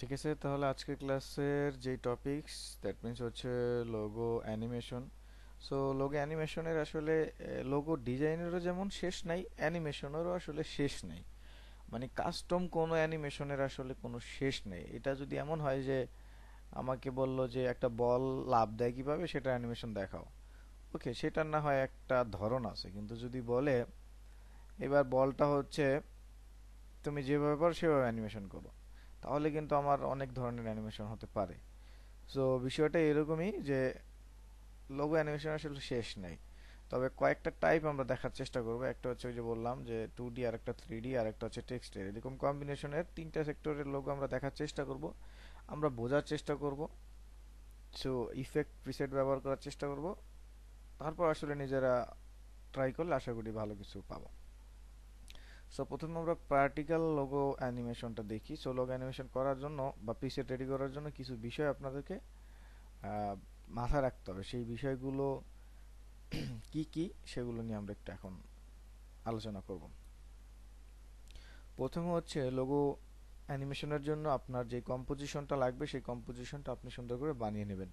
ঠিক আছে তাহলে আজকের ক্লাসের যেই টপিকস দ্যাট মিনস হচ্ছে লোগো অ্যানিমেশন সো লোগো অ্যানিমেশনের আসলে লোগো ডিজাইনেরও যেমন শেষ নাই অ্যানিমেশনেরও আসলে শেষ নেই মানে কাস্টম কোনো অ্যানিমেশনের আসলে কোনো শেষ নেই এটা যদি এমন হয় যে আমাকে বলল যে একটা বল লাভ দেয় কীভাবে সেটা অ্যানিমেশন দেখাও ওকে সেটার না হয় একটা ধরন আছে কিন্তু যদি বলে এবার বলটা হচ্ছে তুমি যেভাবে পারো সেভাবে অ্যানিমেশন করো তাহলে কিন্তু আমার অনেক ধরনের অ্যানিমেশন হতে পারে সো বিষয়টা এরকমই যে লোগো অ্যানিমেশন আসলে শেষ নেই তবে কয়েকটা টাইপ আমরা দেখার চেষ্টা করব একটা হচ্ছে ওই যে বললাম যে টু ডি আর একটা থ্রি ডি আর একটা হচ্ছে টেক্সটের এরকম কম্বিনেশনের তিনটা সেক্টরের লোগো আমরা দেখার চেষ্টা করব আমরা বোঝার চেষ্টা করব সো ইফেক্ট প্রিসেট ব্যবহার করার চেষ্টা করব তারপর আসলে নিজেরা ট্রাই করলে আশা করি ভালো কিছু পাবো সো প্রথমে আমরা পার্টিকাল লোগো অ্যানিমেশনটা দেখি সো লোগো অ্যানিমেশন করার জন্য বা পিসে রেডি করার জন্য কিছু বিষয় আপনাদেরকে মাথায় রাখতে হবে সেই বিষয়গুলো কি কি সেগুলো নিয়ে আমরা একটু এখন আলোচনা করব প্রথমে হচ্ছে লোগো অ্যানিমেশনের জন্য আপনার যে কম্পোজিশনটা লাগবে সেই কম্পোজিশনটা আপনি সুন্দর করে বানিয়ে নেবেন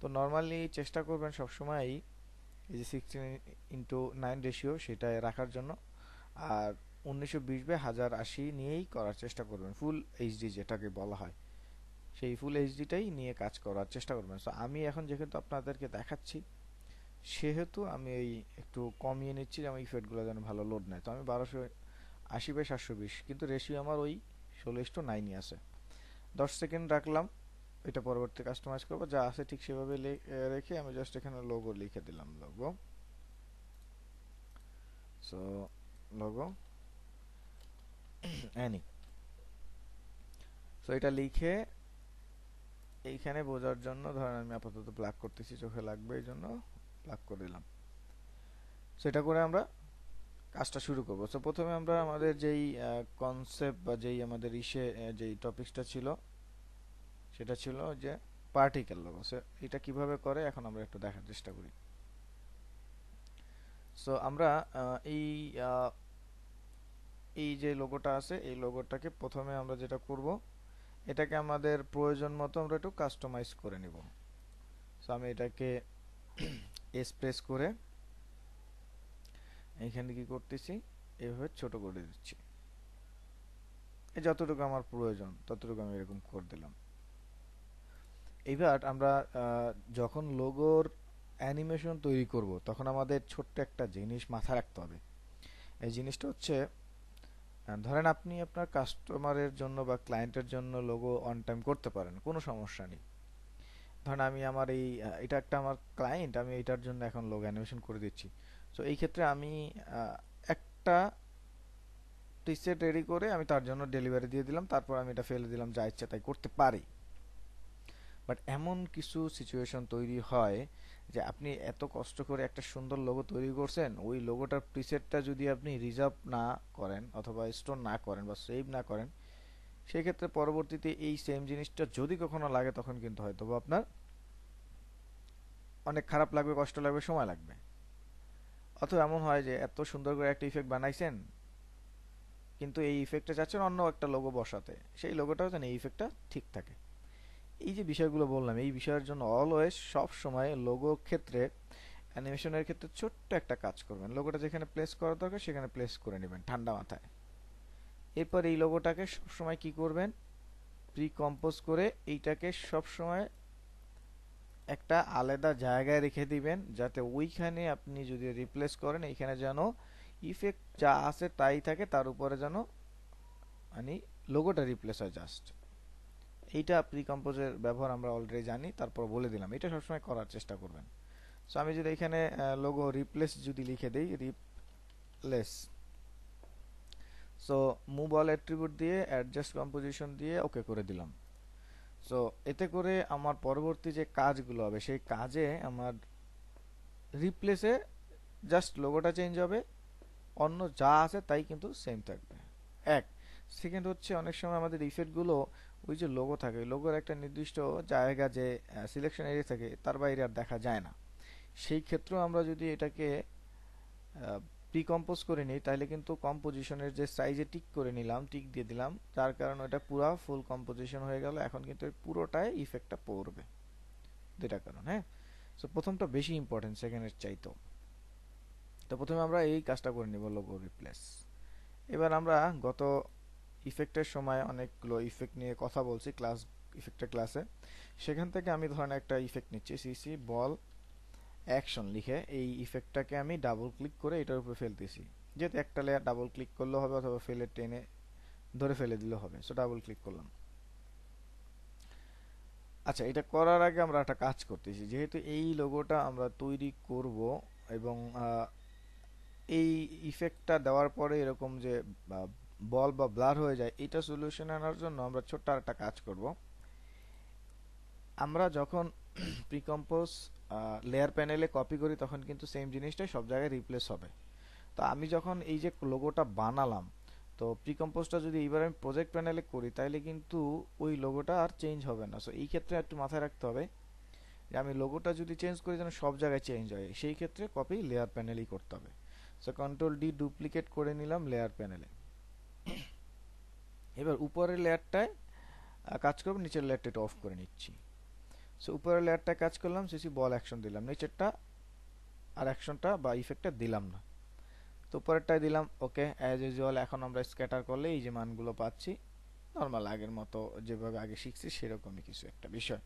তো নর্মালি চেষ্টা করবেন সবসময়ই এই যে সিক্সটিন ইন্টু নাইন রেশিও সেটা রাখার জন্য আর উনিশশো বিশ বাই হাজার আশি নিয়েই করার চেষ্টা করবেন ফুল এইচডি যেটাকে বলা হয় সেই ফুল এইচডিটাই নিয়ে কাজ করার চেষ্টা করবেন সো আমি এখন যেহেতু আপনাদেরকে দেখাচ্ছি সেহেতু আমি এই একটু কমিয়ে নিচ্ছি যে আমার ইফেক্টগুলো যেন ভালো লোড নেয় তো আমি বারোশো আশি বাই সাতশো বিশ কিন্তু রেশিও আমার ওই ষোলো ইস্টু নাইনই আছে দশ সেকেন্ড রাখলাম এটা পরবর্তী কাস্টমাইজ করবো যা আছে ঠিক সেভাবে রেখে আমি জাস্ট এখানে লোগো লিখে দিলাম লোগো সো logo অ্যানি সো এটা লিখে এইখানে বোঝার জন্য ধরেন আমি আপাতত প্লাগ করতেছি চোখে লাগবে এই জন্য প্লাগ করে দিলাম সো এটা করে আমরা কাজটা শুরু করব সো প্রথমে আমরা আমাদের যেই কনসেপ্ট বা যেই আমাদের ইসে যেই টপিকসটা ছিল সেটা ছিল যে পার্টিকেল লোগো সো এটা কিভাবে করে এখন আমরা একটু দেখার চেষ্টা করি সো আমরা এই এই যে লোগোটা আছে এই লোগোটাকে প্রথমে আমরা যেটা করব এটাকে আমাদের প্রয়োজন মতো আমরা একটু কাস্টমাইজ করে নিব সো আমি এটাকে এক্সপ্রেস করে এখানে কি করতেছি এভাবে ছোট করে দিচ্ছি এই যতটুকু আমার প্রয়োজন ততটুকু আমি এরকম করে দিলাম এবার আমরা যখন লোগোর অ্যানিমেশন তৈরি করব তখন আমাদের ছোট্ট একটা জিনিস মাথা রাখতে হবে এই জিনিসটা হচ্ছে ধরেন আপনি আপনার কাস্টমারের জন্য বা ক্লায়েন্টের জন্য লোগো অন টাইম করতে পারেন কোনো সমস্যা নেই ধরেন আমি আমার এই এটা একটা আমার ক্লায়েন্ট আমি এটার জন্য এখন লোগো অ্যানিমেশন করে দিচ্ছি তো এই ক্ষেত্রে আমি একটা টিসেট রেডি করে আমি তার জন্য ডেলিভারি দিয়ে দিলাম তারপর আমি এটা ফেলে দিলাম যা ইচ্ছা তাই করতে পারি বাট এমন কিছু সিচুয়েশন তৈরি হয় যে আপনি এত কষ্ট করে একটা সুন্দর লোগো তৈরি করছেন ওই লোগোটার প্রিসেটটা যদি আপনি রিজার্ভ না করেন অথবা স্টোর না করেন বা সেভ না করেন সেক্ষেত্রে পরবর্তীতে এই সেম জিনিসটা যদি কখনো লাগে তখন কিন্তু হয়তো বা আপনার অনেক খারাপ লাগবে কষ্ট লাগবে সময় লাগবে অথবা এমন হয় যে এত সুন্দর করে একটা ইফেক্ট বানাইছেন কিন্তু এই ইফেক্টটা চাচ্ছেন অন্য একটা লোগো বসাতে সেই লোগোটাও যেন এই ইফেক্টটা ঠিক থাকে এই যে বিষয়গুলো বললাম এই বিষয়ের জন্য অলওয়েজ সব সময় লোগো ক্ষেত্রে অ্যানিমেশনের ক্ষেত্রে ছোট্ট একটা কাজ করবেন লোগোটা যেখানে প্লেস করা দরকার সেখানে প্লেস করে নেবেন ঠান্ডা মাথায় এরপর এই লোগোটাকে সবসময় কি করবেন প্রিকম্পোজ করে এইটাকে সবসময় একটা আলাদা জায়গায় রেখে দিবেন যাতে ওইখানে আপনি যদি রিপ্লেস করেন এইখানে যেন ইফেক্ট যা আছে তাই থাকে তার উপরে যেন মানে লোগোটা রিপ্লেস হয় জাস্ট এইটা প্রিকম্পোজের ব্যবহার আমরা অলরেডি জানি তারপর বলে দিলাম এটা সবসময় করার চেষ্টা করবেন সো আমি যদি এখানে লোগো রিপ্লেস যদি লিখে দেই replace so move all attribute দিয়ে অ্যাডজাস্ট কম্পোজিশন দিয়ে ওকে করে দিলাম সো এতে করে আমার পরবর্তী যে কাজগুলো হবে সেই কাজে আমার রিপ্লেসে জাস্ট লোগোটা চেঞ্জ হবে অন্য যা আছে তাই কিন্তু সেম থাকবে এক সেকেন্ড হচ্ছে অনেক সময় আমাদের ইফেক্টগুলো ওই যে লোগো থাকে লোগোর একটা নির্দিষ্ট জায়গা যে সিলেকশন এরিয়া থাকে তার বাইরে আর দেখা যায় না সেই ক্ষেত্রেও আমরা যদি এটাকে প্রিকম্পোজ করে নিই তাহলে কিন্তু কম্পোজিশনের যে সাইজে টিক করে নিলাম টিক দিয়ে দিলাম যার কারণে এটা পুরা ফুল কম্পোজিশন হয়ে গেল এখন কিন্তু পুরোটাই ইফেক্টটা পড়বে দুটা কারণ হ্যাঁ সো প্রথমটা বেশি ইম্পর্টেন্ট সেকেন্ডের চাইতো তো প্রথমে আমরা এই কাজটা করে নিব লোগো রিপ্লেস এবার আমরা গত ইফেক্টের সময় অনেকগুলো ইফেক্ট নিয়ে কথা বলছি ক্লাস ইফেক্টের ক্লাসে সেখান থেকে আমি ধরেন একটা ইফেক্ট নিচ্ছি সিসি বল অ্যাকশন লিখে এই ইফেক্টটাকে আমি ডাবল ক্লিক করে এটার উপরে ফেলতেছি যেহেতু একটা লেয়ার ডাবল ক্লিক করলে হবে অথবা ফেলে টেনে ধরে ফেলে দিলে হবে সো ডাবল ক্লিক করলাম আচ্ছা এটা করার আগে আমরা একটা কাজ করতেছি যেহেতু এই লোগোটা আমরা তৈরি করব এবং এই ইফেক্টটা দেওয়ার পরে এরকম যে বল বা ব্লার হয়ে যায় এটা সলিউশন আনার জন্য আমরা ছোট্ট আর একটা কাজ করব আমরা যখন প্রিকম্পোজ লেয়ার প্যানেলে কপি করি তখন কিন্তু সেম জিনিসটাই সব জায়গায় রিপ্লেস হবে তো আমি যখন এই যে লোগোটা বানালাম তো প্রিকম্পোজটা যদি এইবার আমি প্রজেক্ট প্যানেলে করি তাহলে কিন্তু ওই লোগোটা আর চেঞ্জ হবে না সো এই ক্ষেত্রে একটু মাথায় রাখতে হবে যে আমি লোগোটা যদি চেঞ্জ করি যেন সব জায়গায় চেঞ্জ হয় সেই ক্ষেত্রে কপি লেয়ার প্যানেলই করতে হবে সো কন্ট্রোল ডি ডুপ্লিকেট করে নিলাম লেয়ার প্যানেলে এবার উপরের লেয়ারটায় কাজ করবো নিচের লেয়ারটা একটু অফ করে নিচ্ছি সো উপরের লেয়ারটায় কাজ করলাম সেসি বল অ্যাকশন দিলাম নিচেরটা আর অ্যাকশনটা বা ইফেক্টটা দিলাম না তো উপরেরটায় দিলাম ওকে অ্যাজ ইউজুয়াল এখন আমরা স্ক্যাটার করলে এই যে মানগুলো পাচ্ছি নর্মাল আগের মতো যেভাবে আগে শিখছি সেরকমই কিছু একটা বিষয়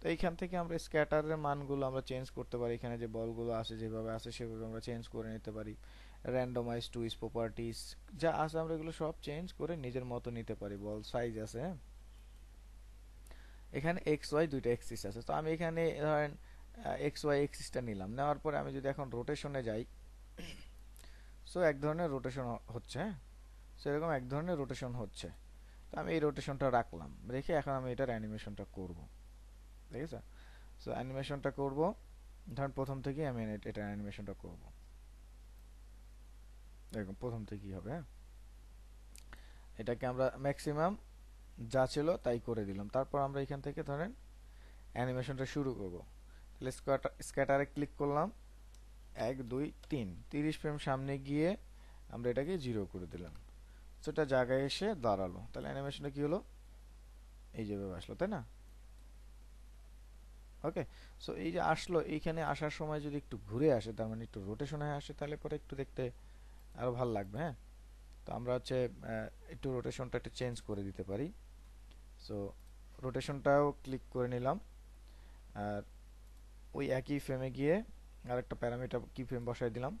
তো এইখান থেকে আমরা স্ক্যাটারের মানগুলো আমরা চেঞ্জ করতে পারি এখানে যে বলগুলো আছে যেভাবে আছে সেভাবে আমরা চেঞ্জ করে নিতে পারি র্যান্ডমাইজ টুইস প্রপার্টিস যা আছে আমরা এগুলো সব চেঞ্জ করে নিজের মতো নিতে পারি বল সাইজ আছে হ্যাঁ? এখানে এক্স ওয়াই দুইটা এক্সিস আছে তো আমি এখানে ধরেন এক্স ওয়াই এক্সিসটা নিলাম নেওয়ার পরে আমি যদি এখন রোটেশনে যাই সো এক ধরনের রোটেশন হচ্ছে সো হ্যাঁ? এরকম এক ধরনের রোটেশন হচ্ছে তো আমি এই রোটেশনটা রাখলাম রেখে এখন আমি এটার অ্যানিমেশনটা করব ঠিক আছে সো অ্যানিমেশনটা করব ধরেন প্রথম থেকেই আমি এটার অ্যানিমেশনটা করবো দেখুন প্রথম থেকে কি হবে হ্যাঁ এটাকে আমরা ম্যাক্সিমাম যা ছিল তাই করে দিলাম তারপর আমরা এখান থেকে ধরেন অ্যানিমেশনটা শুরু করব তাহলে স্ক্যাটারে ক্লিক করলাম এক দুই তিন তিরিশ ফ্রেম সামনে গিয়ে আমরা এটাকে জিরো করে দিলাম সেটা জায়গায় এসে দাঁড়ালো তাহলে অ্যানিমেশনটা কি হলো এই যেভাবে আসলো তাই না ওকে সো এই যে আসলো এইখানে আসার সময় যদি একটু ঘুরে আসে তার মানে একটু রোটেশনে আসে তাহলে পরে একটু দেখতে আরও ভাল লাগবে হ্যাঁ তো আমরা হচ্ছে একটু রোটেশনটা একটু চেঞ্জ করে দিতে পারি সো রোটেশনটাও ক্লিক করে নিলাম আর ওই একই ফ্রেমে গিয়ে আর একটা প্যারামিটার কি ফ্রেম বসাই দিলাম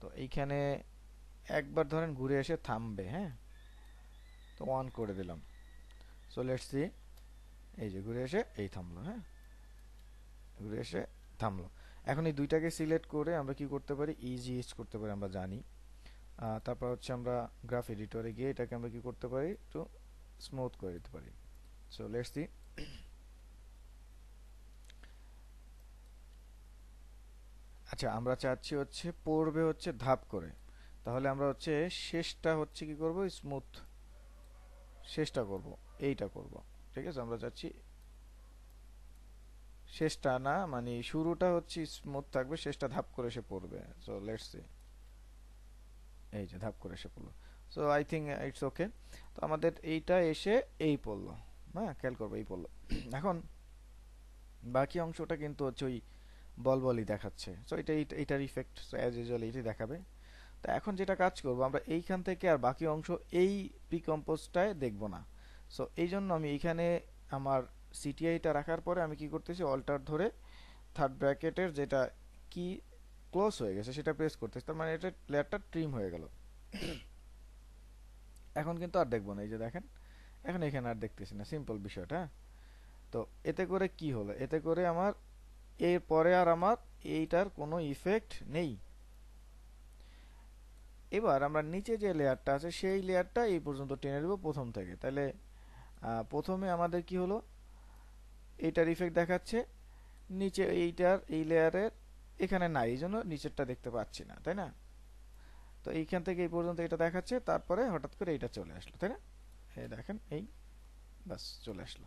তো এইখানে একবার ধরেন ঘুরে এসে থামবে হ্যাঁ তো অন করে দিলাম সো লেটস সি এই যে ঘুরে এসে এই থামলো হ্যাঁ ঘুরে এসে থামলো এখন এই দুইটাকে সিলেক্ট করে আমরা কি করতে পারি ইজি ইজ করতে পারি আমরা জানি তারপর হচ্ছে আমরা গ্রাফ এডিটরে গিয়ে এটাকে আমরা কি করতে পারি একটু স্মুথ করে দিতে পারি সো লেটস দি আচ্ছা আমরা চাচ্ছি হচ্ছে পড়বে হচ্ছে ধাপ করে তাহলে আমরা হচ্ছে শেষটা হচ্ছে কি করব স্মুথ শেষটা করব এইটা করব ঠিক আছে আমরা চাচ্ছি শেষটা না মানে শুরুটা হচ্ছে স্মুথ থাকবে শেষটা ধাপ করে সে পড়বে সো লেটস সি এই যে ধাপ করে এসে পড়লো so I think it's okay তো আমাদের এইটা এসে এই পড়লো হ্যাঁ খেয়াল করবো এই পড়লো এখন বাকি অংশটা কিন্তু হচ্ছে ওই বল বলই দেখাচ্ছে সো এটা এইটার ইফেক্ট অ্যাজ ইউজুয়াল এটাই দেখাবে তো এখন যেটা কাজ করব আমরা এইখান থেকে আর বাকি অংশ এই প্রিকম্পোজটায় দেখব না সো এই জন্য আমি এইখানে আমার সিটিআইটা রাখার পরে আমি কি করতেছি অল্টার ধরে থার্ড ব্র্যাকেটের যেটা কি ক্লোজ হয়ে গেছে সেটা প্রেস করতেছি তার মানে এটা লেয়ারটা ট্রিম হয়ে গেল এখন কিন্তু আর দেখবো না এই যে দেখেন এখন এখানে আর দেখতেছি না সিম্পল বিষয়টা হ্যাঁ? তো এতে করে কি হলো এতে করে আমার এর পরে আর আমার এইটার কোনো ইফেক্ট নেই এবার আমরা নিচে যে লেয়ারটা আছে সেই লেয়ারটা এই পর্যন্ত টেনে দেবো প্রথম থেকে তাহলে প্রথমে আমাদের কি হলো এইটার ইফেক্ট দেখাচ্ছে নিচে এইটার এই লেয়ারের এখানে নাই এই জন্য নিচেরটা দেখতে পাচ্ছি না তাই না তো এইখান থেকে এই পর্যন্ত এটা দেখাচ্ছে তারপরে হঠাৎ করে এটা চলে আসলো তাই না দেখেন এই বাস চলে আসলো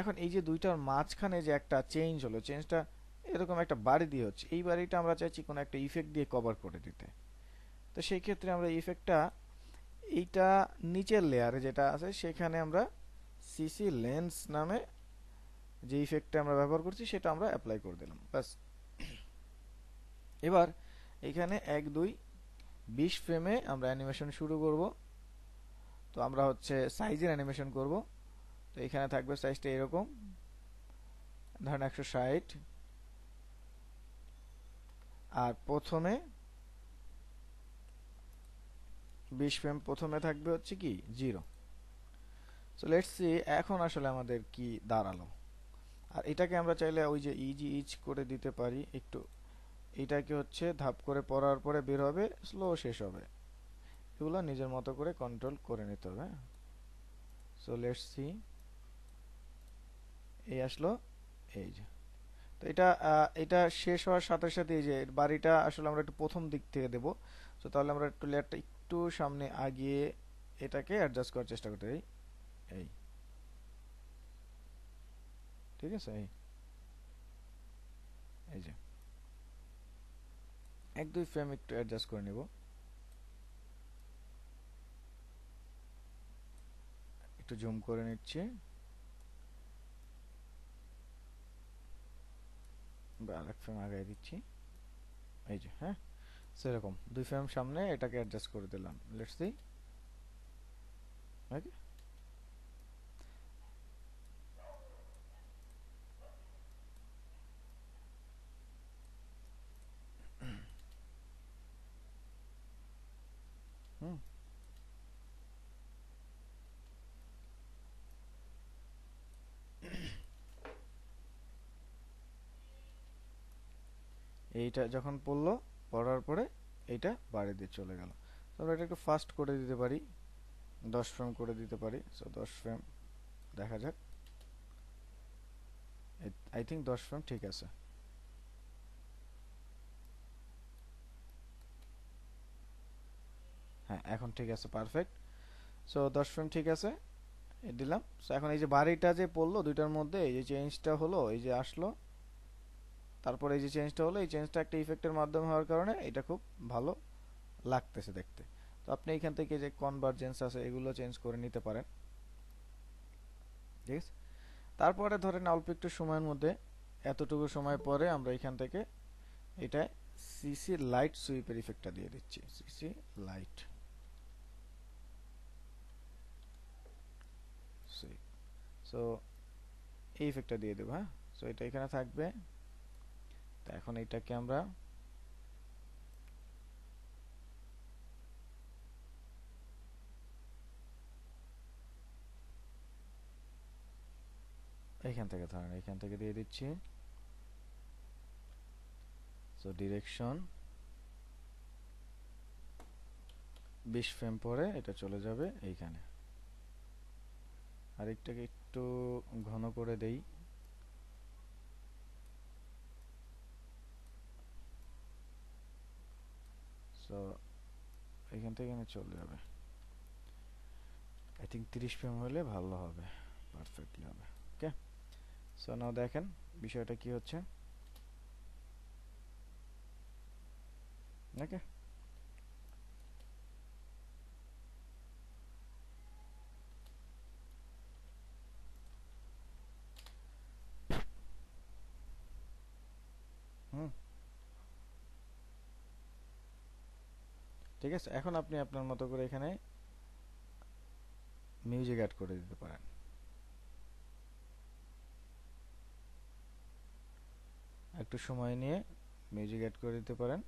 এখন এই যে দুইটার মাঝখানে যে একটা চেঞ্জ হলো চেঞ্জটা এরকম একটা বাড়ি দিয়ে হচ্ছে এই বাড়িটা আমরা চাইছি কোনো একটা ইফেক্ট দিয়ে কভার করে দিতে তো সেই ক্ষেত্রে আমরা ইফেক্টটা এইটা নিচের লেয়ারে যেটা আছে সেখানে আমরা সিসি লেন্স নামে যে ইফেক্টটা আমরা ব্যবহার করছি সেটা আমরা অ্যাপ্লাই করে দিলাম ব্যাস এবার এখানে এক দুই বিশ ফ্রেমে আমরা অ্যানিমেশন শুরু করব তো আমরা হচ্ছে সাইজের অ্যানিমেশন করব তো এখানে থাকবে সাইজটা এরকম ধরেন একশো ষাট আর প্রথমে বিশ ফ্রেম প্রথমে থাকবে হচ্ছে কি জিরো সো লেটসি এখন আসলে আমাদের কি দাঁড়ালো আর এটাকে আমরা চাইলে ওই যে ইজি ইচ করে দিতে পারি একটু এটাকে হচ্ছে ধাপ করে পড়ার পরে বের হবে স্লো শেষ হবে এগুলো নিজের মতো করে কন্ট্রোল করে নিতে হবে সো লেটস সি এই আসলো এই যে তো এটা এটা শেষ হওয়ার সাথে সাথে এই যে বাড়িটা আসলে আমরা একটু প্রথম দিক থেকে দেব তো তাহলে আমরা একটু লেয়ারটা একটু সামনে আগিয়ে এটাকে অ্যাডজাস্ট করার চেষ্টা করতে এই এই ঠিক আছে এই যে এক দুই ফ্রেম একটু অ্যাডজাস্ট করে নেব একটু জুম করে নিচ্ছি বা আরেক ফ্রেম আগায় দিচ্ছি এই যে হ্যাঁ সেরকম দুই ফ্রেম সামনে এটাকে অ্যাডজাস্ট করে দিলাম লেটস দি ওকে Hmm. এইটা যখন পড়লো পড়ার পরে এইটা বাড়ি দিয়ে চলে গেল তো আমরা এটা একটু ফাস্ট করে দিতে পারি দশ ফ্রেম করে দিতে পারি সো দশ ফ্রেম দেখা যাক আই থিঙ্ক দশ ফ্রেম ঠিক আছে হ্যাঁ এখন ঠিক আছে পারফেক্ট সো দশ ফ্রেম ঠিক আছে দিলাম সো এখন এই যে বাড়িটা যে পড়লো দুইটার মধ্যে এই যে চেঞ্জটা হলো এই যে আসলো তারপরে এই যে চেঞ্জটা হলো এই চেঞ্জটা একটা ইফেক্টের মাধ্যমে হওয়ার কারণে এটা খুব ভালো লাগতেছে দেখতে তো আপনি এখান থেকে যে কনভার্জেন্স আছে এগুলো চেঞ্জ করে নিতে পারেন ঠিক আছে তারপরে ধরেন অল্প একটু সময়ের মধ্যে এতটুকু সময় পরে আমরা এখান থেকে এটা সিসি লাইট সুইপের ইফেক্টটা দিয়ে দিচ্ছি সিসি লাইট সো এই ইফেক্টটা দিয়ে দেবো হ্যাঁ সো এটা এখানে থাকবে তা এখন এটাকে আমরা এখান থেকে ধরেন এখান থেকে দিয়ে দিচ্ছি সো ডিরেকশন বিশ ফ্রেম পরে এটা চলে যাবে এইখানে আরেকটাকে একটু ঘন করে দেই সো এখান থেকে এখানে চলে যাবে আই থিঙ্ক তিরিশ ফ্রেম হলে ভালো হবে পারফেক্টলি হবে ওকে সো নাও দেখেন বিষয়টা কি হচ্ছে ওকে ঠিক আছে এখন আপনি আপনার মতো করে এখানে মিউজিক অ্যাড করে দিতে পারেন একটু সময় নিয়ে মিউজিক অ্যাড করে দিতে পারেন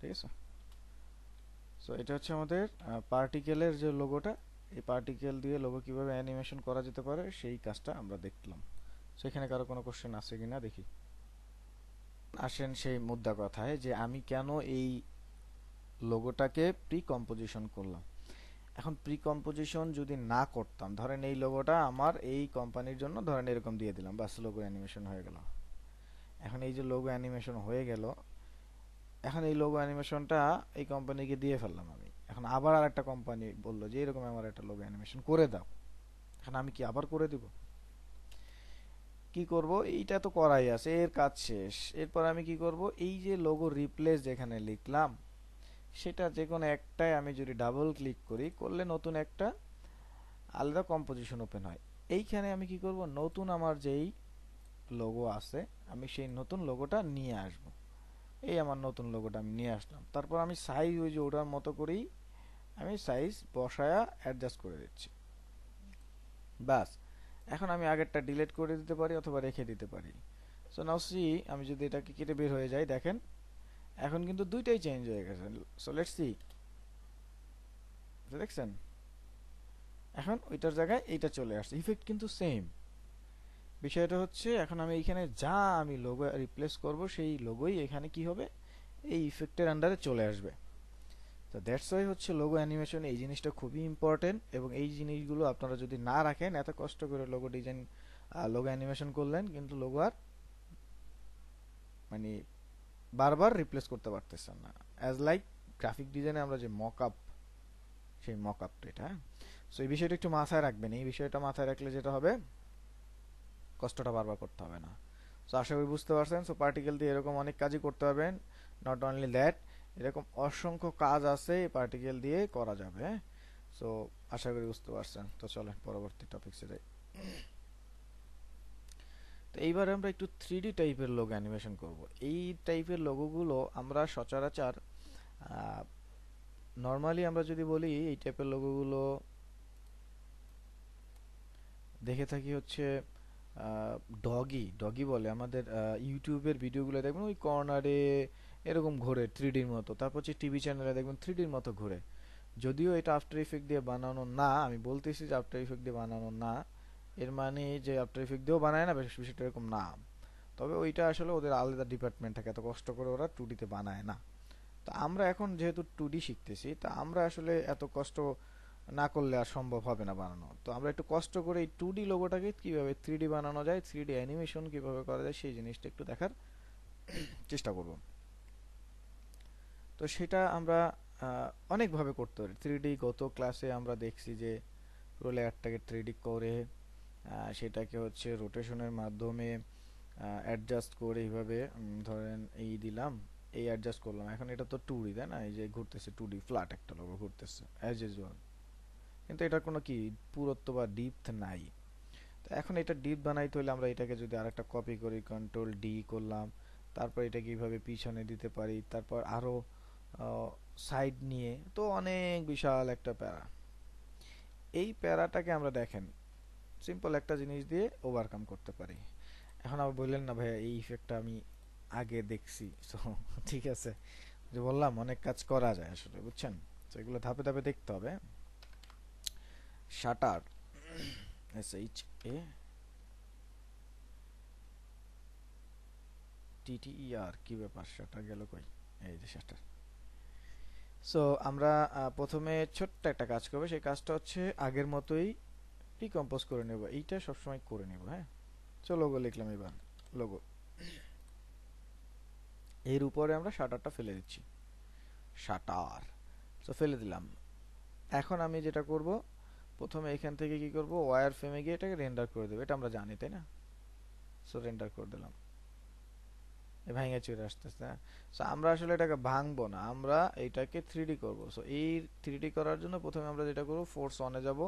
ঠিক আছে সো এটা হচ্ছে আমাদের পার্টিকেলের যে লোগোটা এই পার্টিকেল দিয়ে লোগো কিভাবে অ্যানিমেশন করা যেতে পারে সেই কাজটা আমরা দেখলাম সো এখানে কারো কোনো কোশ্চেন আছে কিনা দেখি আসেন সেই মুদ্রা কথায় যে আমি কেন এই লোগোটাকে প্রি কম্পোজিশন করলাম এখন প্রি কম্পোজিশন যদি না করতাম ধরেন এই লোগোটা আমার এই কোম্পানির জন্য ধরেন এরকম দিয়ে দিলাম বাস লোগো অ্যানিমেশন হয়ে গেল এখন এই যে লোগো অ্যানিমেশন হয়ে গেল এখন এই লোগো অ্যানিমেশনটা এই কোম্পানিকে দিয়ে ফেললাম আমি এখন আবার আর একটা কোম্পানি বললো যে এরকম আমার একটা লোগো অ্যানিমেশন করে দাও এখন আমি কি আবার করে দিব কি করব এইটা তো করাই আছে এর কাজ শেষ এরপর আমি কি করব এই যে লোগো রিপ্লেস যেখানে লিখলাম সেটা যে কোনো একটায় আমি যদি ডাবল ক্লিক করি করলে নতুন একটা আলাদা কম্পোজিশন ওপেন হয় এইখানে আমি কি করব নতুন আমার যেই লোগো আছে আমি সেই নতুন লোগোটা নিয়ে আসব এই আমার নতুন লোগোটা আমি নিয়ে আসলাম তারপর আমি সাইজ ওই যে ওটার মতো করেই আমি সাইজ বসায়া অ্যাডজাস্ট করে দিচ্ছি বাস এখন আমি আগেরটা ডিলিট করে দিতে পারি অথবা রেখে দিতে পারি সো নাও সি আমি যদি এটাকে কেটে বের হয়ে যাই দেখেন এখন কিন্তু দুইটাই চেঞ্জ হয়ে গেছে সো লেটস সি দেখছেন এখন ওইটার জায়গায় এইটা চলে আসছে ইফেক্ট কিন্তু সেম বিষয়টা হচ্ছে এখন আমি এইখানে যা আমি লোগো রিপ্লেস করব সেই লোগোই এখানে কি হবে এই ইফেক্টের আন্ডারে চলে আসবে তো দ্যাটস ওয়াই হচ্ছে লোগো অ্যানিমেশন এই জিনিসটা খুবই ইম্পর্টেন্ট এবং এই জিনিসগুলো আপনারা যদি না রাখেন এত কষ্ট করে লোগো ডিজাইন লোগো অ্যানিমেশন করলেন কিন্তু লোগো আর মানে বারবার রিপ্লেস করতে পারতেছেন না অ্যাজ লাইক গ্রাফিক ডিজাইনে আমরা যে মক আপ সেই মক আপটা এটা সো হ্যাঁ? এই বিষয়টা একটু মাথায় রাখবেন এই বিষয়টা মাথায় রাখলে যেটা হবে কষ্টটা বারবার করতে হবে না সো আশা করি বুঝতে পারছেন সো পার্টিকেল দিয়ে এরকম অনেক কাজই করতে পারবেন নট অনলি দ্যাট এরকম অসংখ্য কাজ আছে এই পার্টিকেল দিয়ে করা যাবে সো হ্যাঁ? আশা করি বুঝতে পারছেন তো চলেন পরবর্তী টপিক্সে যাই তো এইবার আমরা একটু থ্রি টাইপের লোগো অ্যানিমেশন করব এই টাইপের লোগোগুলো আমরা সচরাচর নর্মালি আমরা যদি বলি এই টাইপের লোগোগুলো দেখে থাকি হচ্ছে ডগি ডগি বলে আমাদের ইউটিউবের ভিডিওগুলো দেখবেন ওই কর্নারে এরকম ঘোরে থ্রিডির মতো তারপর হচ্ছে টিভি চ্যানেলে দেখবেন থ্রিডির মতো ঘোরে যদিও এটা আফটার ইফেক্ট দিয়ে বানানো না আমি বলতেছি যে আফটার ইফেক্ট দিয়ে বানানো না এর মানে যে আফটার ইফেক্ট দিয়েও বানায় না বিষয়টা এরকম না তবে ওইটা আসলে ওদের আলাদা ডিপার্টমেন্ট থাকে এত কষ্ট করে ওরা টুডিতে বানায় না তো আমরা এখন যেহেতু টুডি শিখতেছি তা আমরা আসলে এত কষ্ট না করলে আর সম্ভব হবে না বানানো তো আমরা একটু কষ্ট করে এই টুডি লোগোটাকে কীভাবে ডি বানানো যায় থ্রি ডি অ্যানিমেশন কীভাবে করা যায় সেই জিনিসটা একটু দেখার চেষ্টা করব তো সেটা আমরা অনেকভাবে করতে পারি ডি গত ক্লাসে আমরা দেখছি যে পুরো থ্রি ডি করে সেটাকে হচ্ছে রোটেশনের মাধ্যমে অ্যাডজাস্ট করে এইভাবে ধরেন এই দিলাম এই অ্যাডজাস্ট করলাম এখন এটা তো টু ডি তাই না এই যে ঘুরতেছে টু ডি ফ্ল্যাট একটা লোক ঘুরতেছে অ্যাজ ইউজুয়াল কিন্তু এটার কোনো কি পুরত্ব বা ডিপথ নাই তো এখন এটা ডিপ বানাইতে হলে আমরা এটাকে যদি আর একটা কপি করি কন্ট্রোল ডি করলাম তারপর এটাকে কীভাবে পিছনে দিতে পারি তারপর আরও সাইড নিয়ে তো অনেক বিশাল একটা প্যারা এই প্যারাটাকে আমরা দেখেন সিম্পল একটা জিনিস দিয়ে ওভারকাম করতে পারি এখন আবার বললেন না ভাইয়া এই ইফেক্টটা আমি আগে দেখছি সো ঠিক আছে যে বললাম অনেক কাজ করা যায় আসলে বুঝছেন তো এগুলো ধাপে ধাপে দেখতে হবে shatter S H A T T E R কি ব্যাপার শাটার গেল কই এই যে শাটার সো আমরা প্রথমে ছোট্ট একটা কাজ করবো সেই কাজটা হচ্ছে আগের মতোই ডিকম্পোজ করে নেব এইটা সব সময় করে নেব হ্যাঁ চলো লোগো লিখলাম এবার লোগো এর উপরে আমরা শাটারটা ফেলে দিচ্ছি শাটার তো ফেলে দিলাম এখন আমি যেটা করব প্রথমে এখান থেকে কি করব ওয়্যার ফ্রেমে গিয়ে এটাকে রেন্ডার করে দেবো এটা আমরা জানি তাই না সো রেন্ডার করে দিলাম ভেঙে চুরে আসতেছে সো হ্যাঁ? আমরা আসলে এটাকে ভাঙবো না আমরা এটাকে থ্রি ডি করবো সো এই থ্রি ডি করার জন্য প্রথমে আমরা যেটা করবো ফোর্স অনে যাবো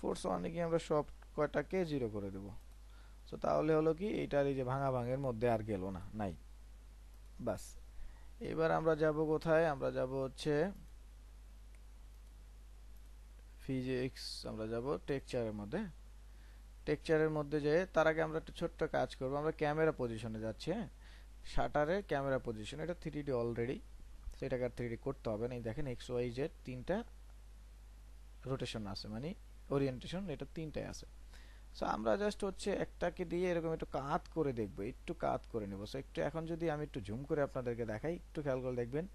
ফোর্স ওয়ানে গিয়ে আমরা সব কয়টাকে জিরো করে দেব সো তাহলে হলো কি এইটার এই যে ভাঙা ভাঙের মধ্যে আর গেল না নাই বাস এবার আমরা যাব কোথায় আমরা যাব হচ্ছে ফিজিক্স আমরা যাব টেকচারের মধ্যে টেকচারের মধ্যে যেয়ে তার আগে আমরা একটা ছোট্ট কাজ করব আমরা ক্যামেরা পজিশনে যাচ্ছি হ্যাঁ ক্যামেরা পজিশন এটা থ্রি ডি অলরেডি সেটাকে আর থ্রি ডি করতে হবে না এই দেখেন এক্স ওয়াই জেড তিনটা রোটেশন আছে মানে ওরিয়েন্টেশন এটা তিনটাই আছে সো আমরা জাস্ট হচ্ছে একটাকে দিয়ে এরকম একটু কাত করে দেখবো একটু কাত করে নেবো সো একটু এখন যদি আমি একটু জুম করে আপনাদেরকে দেখাই একটু খেয়াল করে দেখবেন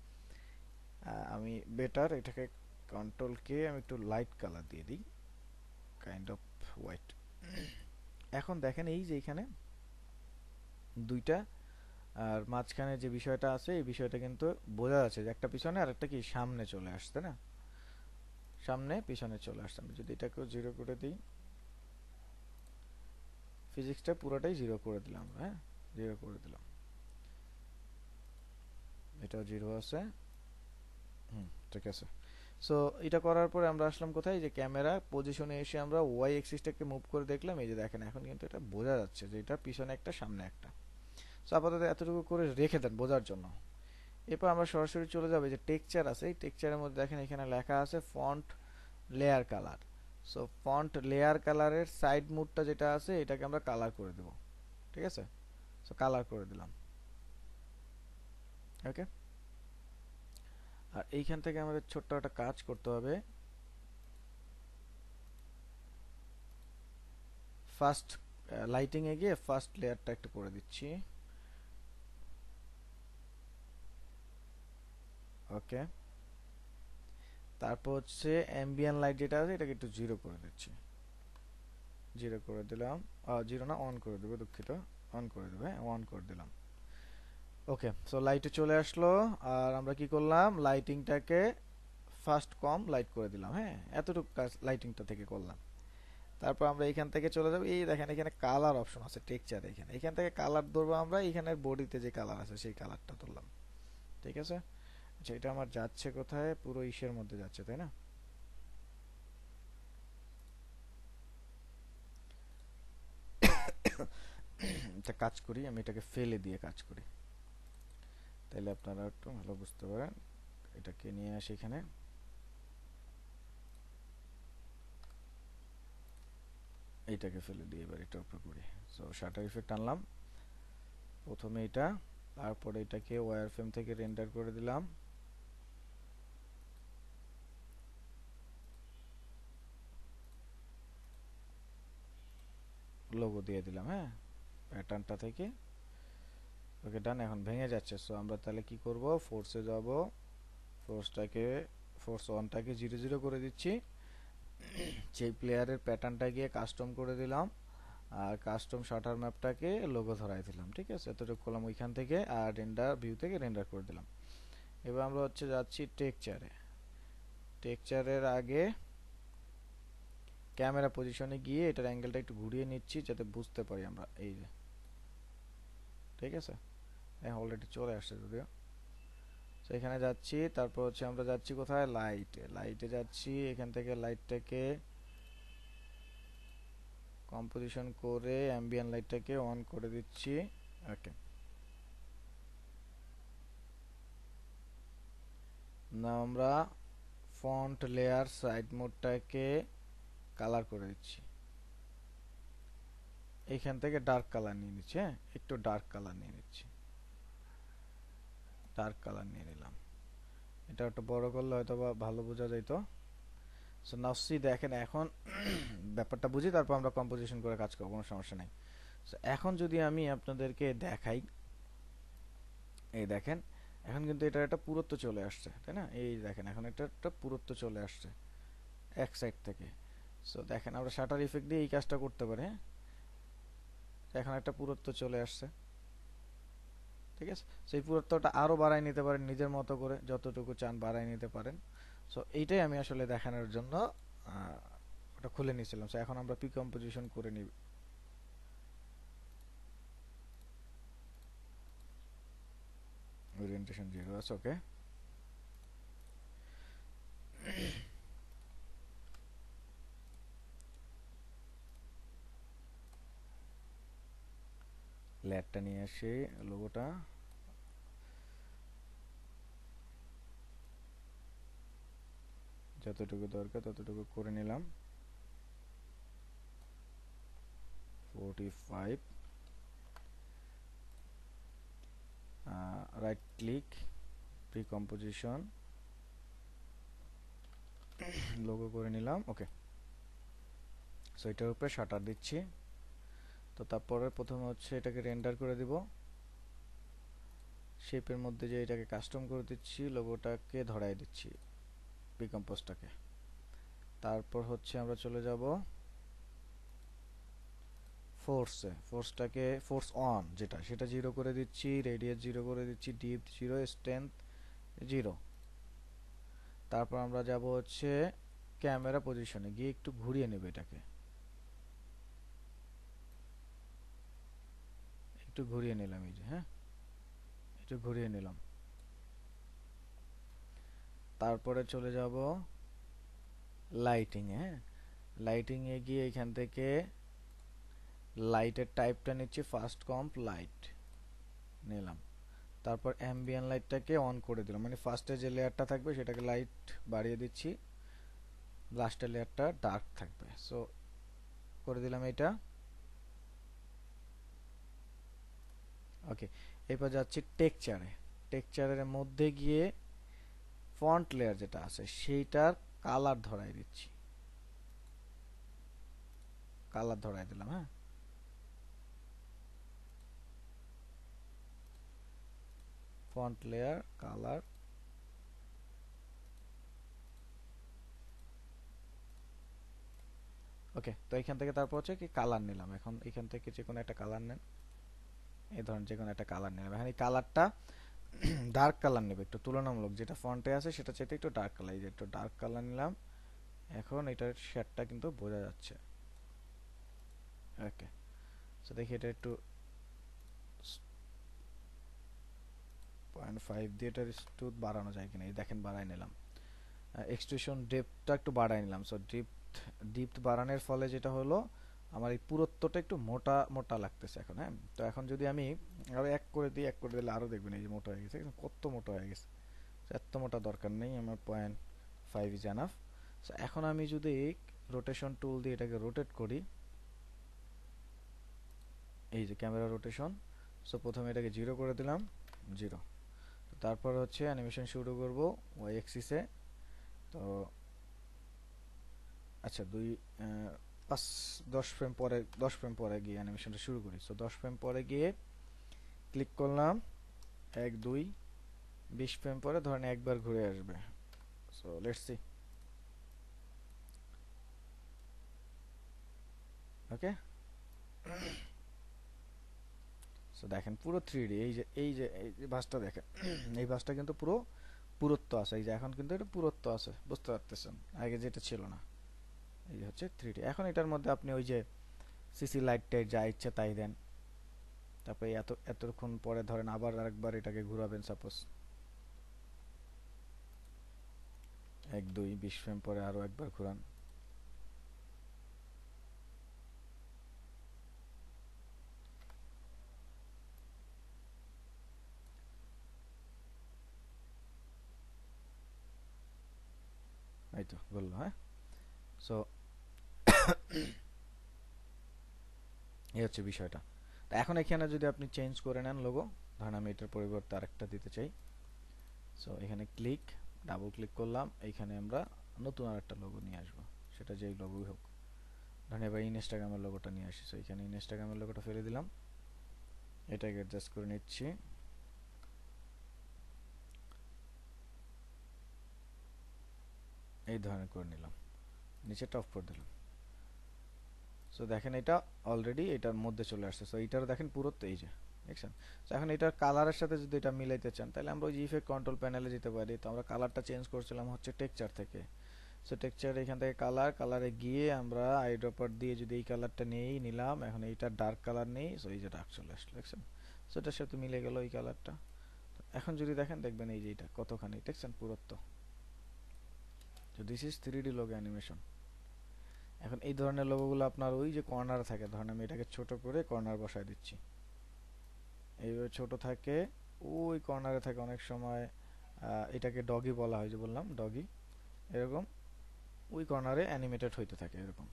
আমি বেটার এটাকে কন্ট্রোল কে আমি একটু লাইট কালার দিয়ে দিই কাইন্ড অফ হোয়াইট এখন দেখেন এই যে এখানে দুইটা আর মাঝখানে যে বিষয়টা আছে এই বিষয়টা কিন্তু বোঝা যাচ্ছে যে একটা পিছনে আর একটা কি সামনে চলে আসছে না সামনে পিছনে চলে আসতাম যদি এটাকেও জিরো করে দিই ফিজিক্সটা পুরোটাই জিরো করে দিলাম হ্যাঁ জিরো করে দিলাম এটা জিরো আছে হুম ঠিক আছে সো এটা করার পরে আমরা আসলাম কোথায় যে ক্যামেরা পজিশনে এসে আমরা ওয়াই এক্সিসটাকে মুভ করে দেখলাম এই যে দেখেন এখন কিন্তু এটা বোঝা যাচ্ছে যে এটা পিছনে একটা সামনে একটা সো আপাতত এতটুকু করে রেখে দেন বোঝার জন্য এরপর আমরা সরাসরি চলে যাবো যে টেক্সচার আছে এই টেক্সচারের মধ্যে দেখেন এখানে লেখা আছে font layer colour so font layer কালারের সাইড মুডটা যেটা আছে এটাকে আমরা কালার করে দেব ঠিক আছে সো কালার করে দিলাম ওকে আর এইখান থেকে আমাদের ছোট্ট একটা কাজ করতে হবে ফার্স্ট লাইটিংয়ে গিয়ে ফার্স্ট লেয়ারটা একটু করে দিচ্ছি ওকে তারপর হচ্ছে অ্যাম্বিয়ান লাইট যেটা আছে এটাকে একটু জিরো করে দিচ্ছি জিরো করে দিলাম জিরো না অন করে দেবো দুঃখিত অন করে দেবে অন হ্যাঁ, করে দিলাম ওকে সো লাইটে চলে আসলো আর আমরা কি করলাম লাইটিংটাকে ফার্স্ট কম লাইট করে দিলাম হ্যাঁ এতটুকু কাজ লাইটিংটা থেকে করলাম তারপর আমরা এখান থেকে চলে যাবো এই দেখেন এখানে কালার অপশন আছে টেক্সচার এখানে এখান থেকে কালার ধরবো আমরা এখানে বডিতে যে কালার আছে সেই কালারটা ধরলাম ঠিক আছে আচ্ছা এটা আমার যাচ্ছে কোথায় পুরো ইসের মধ্যে যাচ্ছে তাই না এটা কাজ করি আমি এটাকে ফেলে দিয়ে কাজ করি তাহলে আপনারা একটু ভালো বুঝতে পারেন এটাকে নিয়ে আসি এখানে এইটাকে ফেলে দিয়ে এবার এটা উপরে করি সো শাটার ইফেক্ট আনলাম প্রথমে এটা তারপরে এটাকে ওয়ার ফ্রেম থেকে রেন্ডার করে দিলাম লোগো দিয়ে দিলাম হ্যাঁ প্যাটার্নটা থেকে ওকে ডান এখন ভেঙে যাচ্ছে সো আমরা তাহলে কি করব ফোর্সে যাব ফোর্সটাকে ফোর্স ওয়ানটাকে জিরো জিরো করে দিচ্ছি সেই প্লেয়ারের প্যাটার্নটা গিয়ে কাস্টম করে দিলাম আর কাস্টম শাটার ম্যাপটাকে লোগো ধরাই দিলাম ঠিক আছে এতটুকু করলাম ওইখান থেকে আর রেন্ডার ভিউ থেকে রেন্ডার করে দিলাম এবার আমরা হচ্ছে যাচ্ছি টেকচারে টেকচারের আগে ক্যামেরা পজিশনে গিয়ে এটার অ্যাঙ্গেলটা একটু ঘুরিয়ে নিচ্ছি যাতে বুঝতে পারি আমরা এই যে ঠিক আছে হ্যাঁ অলরেডি চলে আসছে যদিও তো এখানে যাচ্ছি তারপর হচ্ছে আমরা যাচ্ছি কোথায় লাইটে লাইটে যাচ্ছি এখান থেকে লাইটটাকে কম্পোজিশন করে অ্যাম্বিয়ান লাইটটাকে অন করে দিচ্ছি ওকে না আমরা ফন্ট লেয়ার সাইড মোডটাকে কালার করে দিচ্ছি এইখান থেকে ডার্ক কালার নিয়ে নিচ্ছি হ্যাঁ একটু ডার্ক কালার নিয়ে নিচ্ছি ডার্ক কালার নিয়ে নিলাম এটা একটু বড় করলে হয়তো বা ভালো বোঝা যেত সো নাসি দেখেন এখন ব্যাপারটা বুঝি তারপর আমরা কম্পোজিশন করে কাজ করবো কোনো সমস্যা নেই সো এখন যদি আমি আপনাদেরকে দেখাই এই দেখেন এখন কিন্তু এটা একটা পুরত্ব চলে আসছে তাই না এই দেখেন এখন এটা একটা পুরত্ব চলে আসছে এক সাইড থেকে সো দেখেন আমরা শাটার ইফেক্ট দিয়ে এই কাজটা করতে পারি হ্যাঁ এখন একটা পুরত্ব চলে আসছে ঠিক আছে সেই পুরত্বটা আরও বাড়াই নিতে পারেন নিজের মতো করে যতটুকু চান বাড়াই নিতে পারেন সো এইটাই আমি আসলে দেখানোর জন্য ওটা খুলে নিয়েছিলাম সো এখন আমরা পিকম্পোজিশন করে নিব ওরিয়েন্টেশন জিরো আছে ওকে লেয়ারটা নিয়ে আসে লোগোটা যতটুকু দরকার ততটুকু করে নিলাম forty five right click composition logo করে নিলাম ওকে সো এটার উপরে শাটার দিচ্ছি তো তারপরে প্রথমে হচ্ছে এটাকে রেন্ডার করে দিব শেপের মধ্যে যে এটাকে কাস্টম করে দিচ্ছি লোগোটাকে ধরাই দিচ্ছি বিকম্পোজটাকে তারপর হচ্ছে আমরা চলে যাব ফোর্সে ফোর্সটাকে ফোর্স অন যেটা সেটা জিরো করে দিচ্ছি রেডিয়াস জিরো করে দিচ্ছি ডিপ জিরো স্ট্রেংথ জিরো তারপর আমরা যাব হচ্ছে ক্যামেরা পজিশনে গিয়ে একটু ঘুরিয়ে নেবে এটাকে একটু ঘুরিয়ে নিলাম এই যে হ্যাঁ একটু ঘুরিয়ে নিলাম তারপরে চলে যাব লাইটিং হ্যাঁ লাইটিং এ গিয়ে এখান থেকে লাইটের টাইপটা নিচ্ছি ফার্স্ট কম্প লাইট নিলাম তারপর অ্যাম্বিয়ান লাইটটাকে অন করে দিলাম মানে ফার্স্টে যে লেয়ারটা থাকবে সেটাকে লাইট বাড়িয়ে দিচ্ছি লাস্টের লেয়ারটা ডার্ক থাকবে সো করে দিলাম এটা ওকে এরপর যাচ্ছি টেকচারে টেকচারের মধ্যে গিয়ে ফন্ট লেয়ার যেটা আছে সেইটার কালার ধরাই দিচ্ছি কালার ধরাই দিলাম হ্যাঁ ফন্ট লেয়ার কালার ওকে তো এখান থেকে তারপর হচ্ছে কি কালার নিলাম এখন এখান থেকে যে কোনো একটা কালার নেন এই ধরনের যে কোনো একটা কালার নিলাম এখন এই কালারটা ডার্ক কালার নেবে একটু তুলনামূলক যেটা ফন্টে আছে সেটা চাইতে একটু ডার্ক কালার এই যে একটু ডার্ক কালার নিলাম এখন এটার শেডটা কিন্তু বোঝা যাচ্ছে ওকে তো দেখি এটা একটু পয়েন্ট ফাইভ দিয়ে এটার স্টুথ বাড়ানো যায় কিনা এই দেখেন বাড়াই নিলাম এক্সট্রুশন ডেপটা একটু বাড়াই নিলাম সো ডিপ ডিপ বাড়ানোর ফলে যেটা হলো আমার এই পুরোত্বটা একটু মোটা মোটা লাগতেছে এখন হ্যাঁ তো এখন যদি আমি আরও এক করে দিই এক করে দিলে আরও দেখবেন এই যে মোটা হয়ে গেছে কত মোটা হয়ে গেছে এত মোটা দরকার নেই আমার point five is enough so এখন আমি যদি রোটেশন টুল দিয়ে এটাকে রোটেট করি এই যে ক্যামেরা রোটেশন সো প্রথমে এটাকে জিরো করে দিলাম জিরো তারপর হচ্ছে অ্যানিমেশন শুরু করব ওয়াই এক্সিসে তো আচ্ছা দুই পাঁচ দশ ফ্রেম পরে দশ ফ্রেম পরে গিয়ে অ্যানিমেশনটা শুরু করি সো দশ ফ্রেম পরে গিয়ে ক্লিক করলাম এক দুই বিশ ফ্রেম পরে ধরেন একবার ঘুরে আসবে সো লেটসি ওকে সো দেখেন পুরো থ্রি ডি এই যে এই যে এই যে ভাসটা দেখেন এই ভাসটা কিন্তু পুরো পুরত্ব আছে এই যে এখন কিন্তু এটা পুরত্ব আছে বুঝতে পারতেছেন আগে যেটা ছিল না এই হচ্ছে থ্রি এখন এটার মধ্যে আপনি ওই যে সিসি লাইট যা ইচ্ছে তাই দেন তারপরে এত এতক্ষণ পরে ধরেন আবার আরেকবার এটাকে ঘুরাবেন সাপোজ এক দুই বিশ ফ্রেম পরে আরও একবার ঘুরান এই তো বললো হ্যাঁ সো এই হচ্ছে বিষয়টা তো এখন এখানে যদি আপনি চেঞ্জ করে নেন লোগো ধরেন আমি এটার পরিবর্তে আরেকটা দিতে চাই সো এখানে ক্লিক ডাবল ক্লিক করলাম এইখানে আমরা নতুন আর একটা লোগো নিয়ে আসবো সেটা যেই লোগোই হোক ধরেন এবার ইনস্টাগ্রামের লোগোটা নিয়ে আসি সো এখানে ইনস্টাগ্রামের লোগোটা ফেলে দিলাম এটাকে অ্যাডজাস্ট করে নিচ্ছি এই ধরনের করে নিলাম নিচেটা অফ করে দিলাম সো দেখেন এটা অলরেডি এটার মধ্যে চলে আসছে সো এটার দেখেন তো এই যে দেখছেন এখন এটার কালারের সাথে যদি এটা মিলাইতে চান তাহলে আমরা ওই ইফেক্ট কন্ট্রোল প্যানেলে যেতে পারি তো আমরা কালারটা চেঞ্জ করছিলাম হচ্ছে টেক্সচার থেকে সো টেক্সচার এখান থেকে কালার কালারে গিয়ে আমরা আইড্রপার দিয়ে যদি এই কালারটা নিয়েই নিলাম এখন এইটা ডার্ক কালার নেই সো এই যে ডার্ক চলে আসলো দেখছেন সো এটার সাথে মিলে গেল এই কালারটা এখন যদি দেখেন দেখবেন এই যে এটা কতখানি দেখছেন পুরত্ব তো this is three D logo animation এখন এই ধরনের লোগোগুলো আপনার ওই যে কর্নার থাকে ধরেন আমি এটাকে ছোট করে কর্নার বসায় দিচ্ছি এইভাবে ছোট থাকে ওই কর্নারে থাকে অনেক সময় এটাকে ডগি বলা হয় যে বললাম ডগি এরকম ওই কর্নারে অ্যানিমেটেড হইতে থাকে এরকম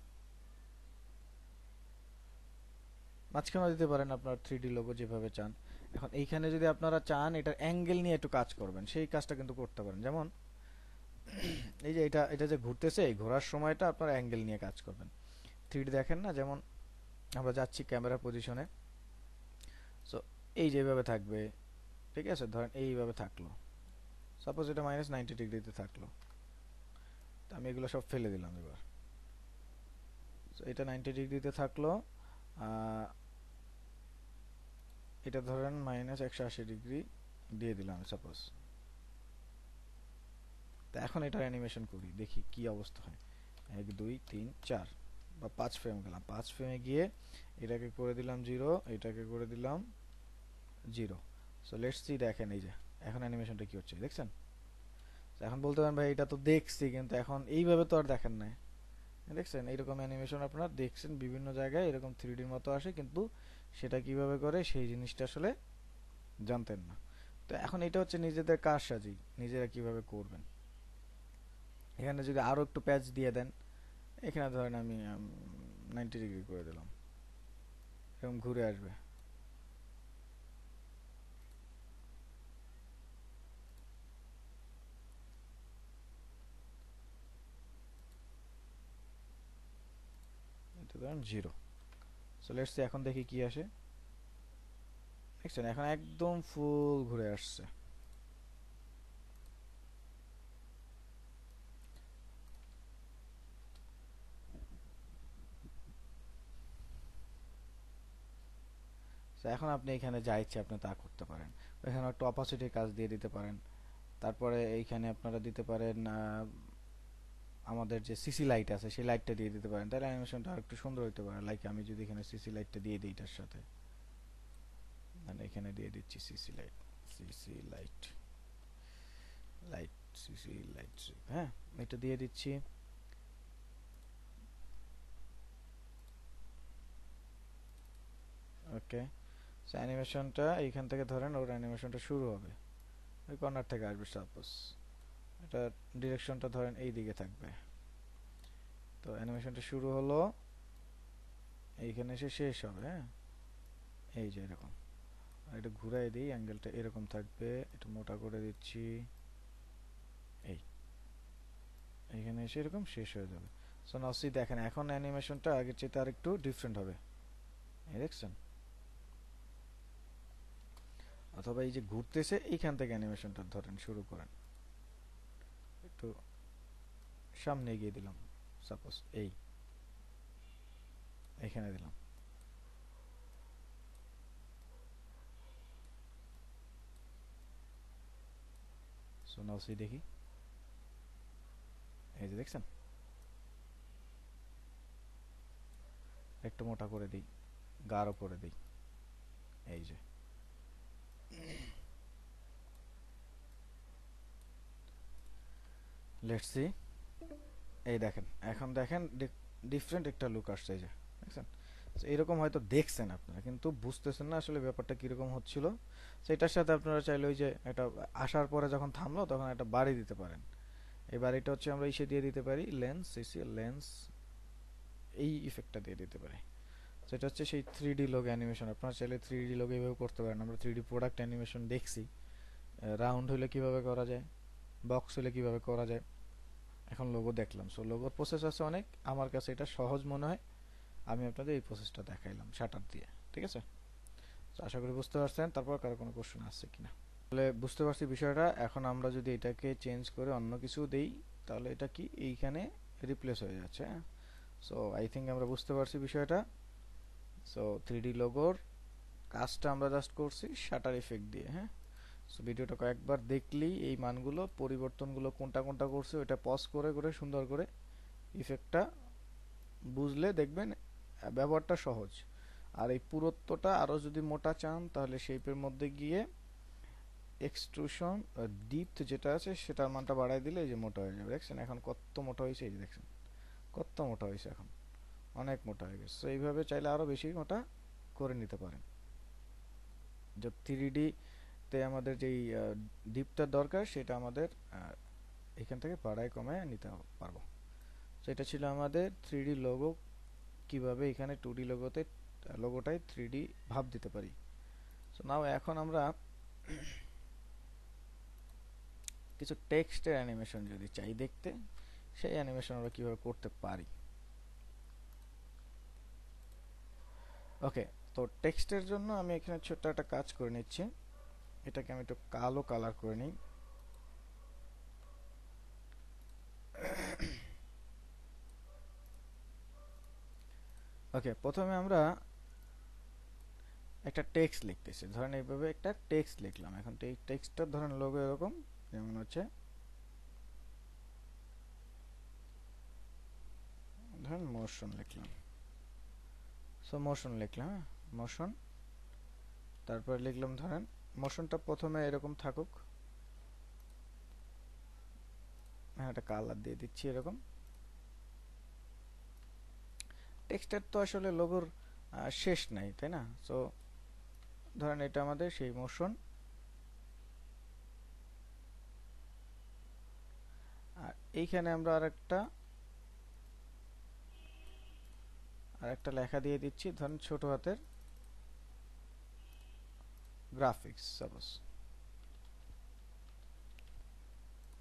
মাঝখানে দিতে পারেন আপনার থ্রি ডি লোগো যেভাবে চান এখন এইখানে যদি আপনারা চান এটার অ্যাঙ্গেল নিয়ে একটু কাজ করবেন সেই কাজটা কিন্তু করতে পারেন যেমন এই যে এটা এটা যে ঘুরতেছে এই ঘোরার সময়টা আপনার অ্যাঙ্গেল নিয়ে কাজ করবেন থ্রিড দেখেন না যেমন আমরা যাচ্ছি ক্যামেরা পজিশনে সো এই যেভাবে থাকবে ঠিক আছে ধরেন এইভাবে থাকলো সাপোজ এটা মাইনাস নাইনটি ডিগ্রিতে থাকলো তো আমি এগুলো সব ফেলে দিলাম এবার সো এটা নাইনটি ডিগ্রিতে থাকলো এটা ধরেন মাইনাস একশো আশি ডিগ্রি দিয়ে দিলাম সাপোজ তা এখন এটা অ্যানিমেশন করি দেখি কি অবস্থা হয় এক দুই তিন চার বা পাঁচ ফ্রেম গেলাম পাঁচ ফ্রেমে গিয়ে এটাকে করে দিলাম জিরো এটাকে করে দিলাম জিরো সো লেটস সি দেখেন এই যে এখন অ্যানিমেশনটা কি হচ্ছে দেখছেন এখন বলতে পারেন ভাই এটা তো দেখছি কিন্তু এখন এইভাবে তো আর দেখেন নাই দেখছেন এইরকম অ্যানিমেশন আপনারা দেখছেন বিভিন্ন জায়গায় এরকম থ্রিডির মতো আসে কিন্তু সেটা কিভাবে করে সেই জিনিসটা আসলে জানতেন না তো এখন এটা হচ্ছে নিজেদের কারসাজি নিজেরা কিভাবে করবেন এখানে যদি আরও একটু প্যাচ দিয়ে দেন এখানে ধরেন আমি নাইনটি ডিগ্রি করে দিলাম এরকম ঘুরে আসবে জিরো সো লেটস এখন দেখি কি আসে দেখছেন এখন একদম ফুল ঘুরে আসছে এখন আপনি এখানে যা ইচ্ছে আপনি তা করতে পারেন এখানে একটু অপাসিটির কাজ দিয়ে দিতে পারেন তারপরে এইখানে আপনারা দিতে পারেন আমাদের যে সিসি লাইট আছে সেই লাইটটা দিয়ে দিতে পারেন তাহলে অ্যানিমেশনটা আর একটু সুন্দর হতে পারে লাইক আমি যদি এখানে সিসি লাইটটা দিয়ে দিই এটার সাথে মানে এখানে দিয়ে দিচ্ছি CC light CC light light CC light হ্যাঁ এটা দিয়ে দিচ্ছি ওকে সো অ্যানিমেশনটা এইখান থেকে ধরেন ওর অ্যানিমেশনটা শুরু হবে ওই কর্নার থেকে আসবে সাপোজ এটা ডিরেকশনটা ধরেন এই দিকে থাকবে তো অ্যানিমেশনটা শুরু হলো এইখানে এসে শেষ হবে হ্যাঁ এই যে এরকম আর এটা ঘুরাই দিই অ্যাঙ্গেলটা এরকম থাকবে এটা মোটা করে দিচ্ছি এই এখানে এসে এরকম শেষ হয়ে যাবে সো নসি দেখেন এখন অ্যানিমেশনটা আগের চেয়ে তার একটু ডিফারেন্ট হবে দেখছেন অথবা এই যে ঘুরতেছে এইখান থেকে অ্যানিমেশনটা ধরেন শুরু করেন একটু সামনে এগিয়ে দিলাম সাপোজ এই এখানে দিলাম সোনালসি দেখি এই যে দেখছেন একটু মোটা করে দিই গাঢ় করে দিই এই যে লেটস সি এই দেখেন এখন দেখেন ডিফারেন্ট একটা লুক আসছে যে দেখছেন এরকম হয়তো দেখছেন আপনারা কিন্তু বুঝতেছেন না আসলে ব্যাপারটা কীরকম হচ্ছিল সেটার সাথে আপনারা চাইলে ওই যে একটা আসার পরে যখন থামলো তখন একটা বাড়ি দিতে পারেন এই বাড়িটা হচ্ছে আমরা ইসে দিয়ে দিতে পারি লেন্স সিসি লেন্স এই ইফেক্টটা দিয়ে দিতে পারি সেটা হচ্ছে সেই থ্রি ডি লোক অ্যানিমেশন আপনারা চাইলে থ্রি ডি লোক এইভাবে করতে পারেন আমরা থ্রি ডি প্রোডাক্ট অ্যানিমেশন দেখছি রাউন্ড হলে কিভাবে করা যায় বক্স হলে কিভাবে করা যায় এখন লোগো দেখলাম সো লোগোর প্রসেস আছে অনেক আমার কাছে এটা সহজ মনে হয় আমি আপনাদের এই প্রসেসটা দেখাইলাম শাটার দিয়ে ঠিক আছে তো আশা করি বুঝতে পারছেন তারপর কারো কোনো কোশ্চেন আসছে কিনা তাহলে বুঝতে পারছি বিষয়টা এখন আমরা যদি এটাকে চেঞ্জ করে অন্য কিছু দেই তাহলে এটা কি এইখানে রিপ্লেস হয়ে যাচ্ছে হ্যাঁ সো আই থিঙ্ক আমরা বুঝতে পারছি বিষয়টা সো থ্রিডি লোগোর কাজটা আমরা জাস্ট করছি শাটার ইফেক্ট দিয়ে হ্যাঁ সো ভিডিওটা কয়েকবার দেখলেই এই মানগুলো পরিবর্তনগুলো কোনটা কোনটা করছে ওইটা পজ করে করে সুন্দর করে ইফেক্টটা বুঝলে দেখবেন ব্যবহারটা সহজ আর এই পুরত্বটা আরও যদি মোটা চান তাহলে শেপের মধ্যে গিয়ে এক্সট্রুশন ডিপ যেটা আছে সেটার মানটা বাড়ায় দিলে এই যে মোটা হয়ে যাবে দেখছেন এখন কত মোটা হয়েছে এই যে দেখছেন কত মোটা হয়েছে এখন অনেক মোটা হয়ে গেছে তো এইভাবে চাইলে আরও বেশি মোটা করে নিতে পারেন যে থ্রি ডিতে আমাদের যেই ডিপটা দরকার সেটা আমাদের এখান থেকে পাড়ায় কমে নিতে পারবো তো এটা ছিল আমাদের থ্রি ডি লোগো কীভাবে এখানে টু ডি লোগোতে লোগোটাই থ্রি ডি ভাব দিতে পারি সো নাও এখন আমরা কিছু টেক্সটের অ্যানিমেশন যদি চাই দেখতে সেই অ্যানিমেশন আমরা কীভাবে করতে পারি ওকে তো টেক্সটের জন্য আমি এখানে ছোট্ট একটা কাজ করে নিচ্ছি এটাকে আমি একটু কালো কালার করে নিই ওকে প্রথমে আমরা একটা টেক্সট লিখতেছি ধরেন এইভাবে একটা টেক্সট লিখলাম এখন তো এই টেক্সটটা ধরেন লোগো এরকম যেমন হচ্ছে ধরেন মোশন লিখলাম সো মোশন লিখলাম মোশন হ্যাঁ? তারপর লিখলাম ধরেন মোশনটা প্রথমে এরকম থাকুক হ্যাঁ একটা কালার দিয়ে দিচ্ছি এরকম টেক্সটের তো আসলে লোগোর শেষ নাই তাই না সো ধরেন এটা আমাদের সেই মোশন আর এইখানে আমরা আর একটা আর একটা লেখা দিয়ে দিচ্ছি ধরেন ছোট হাতের গ্রাফিক্স সাপোজ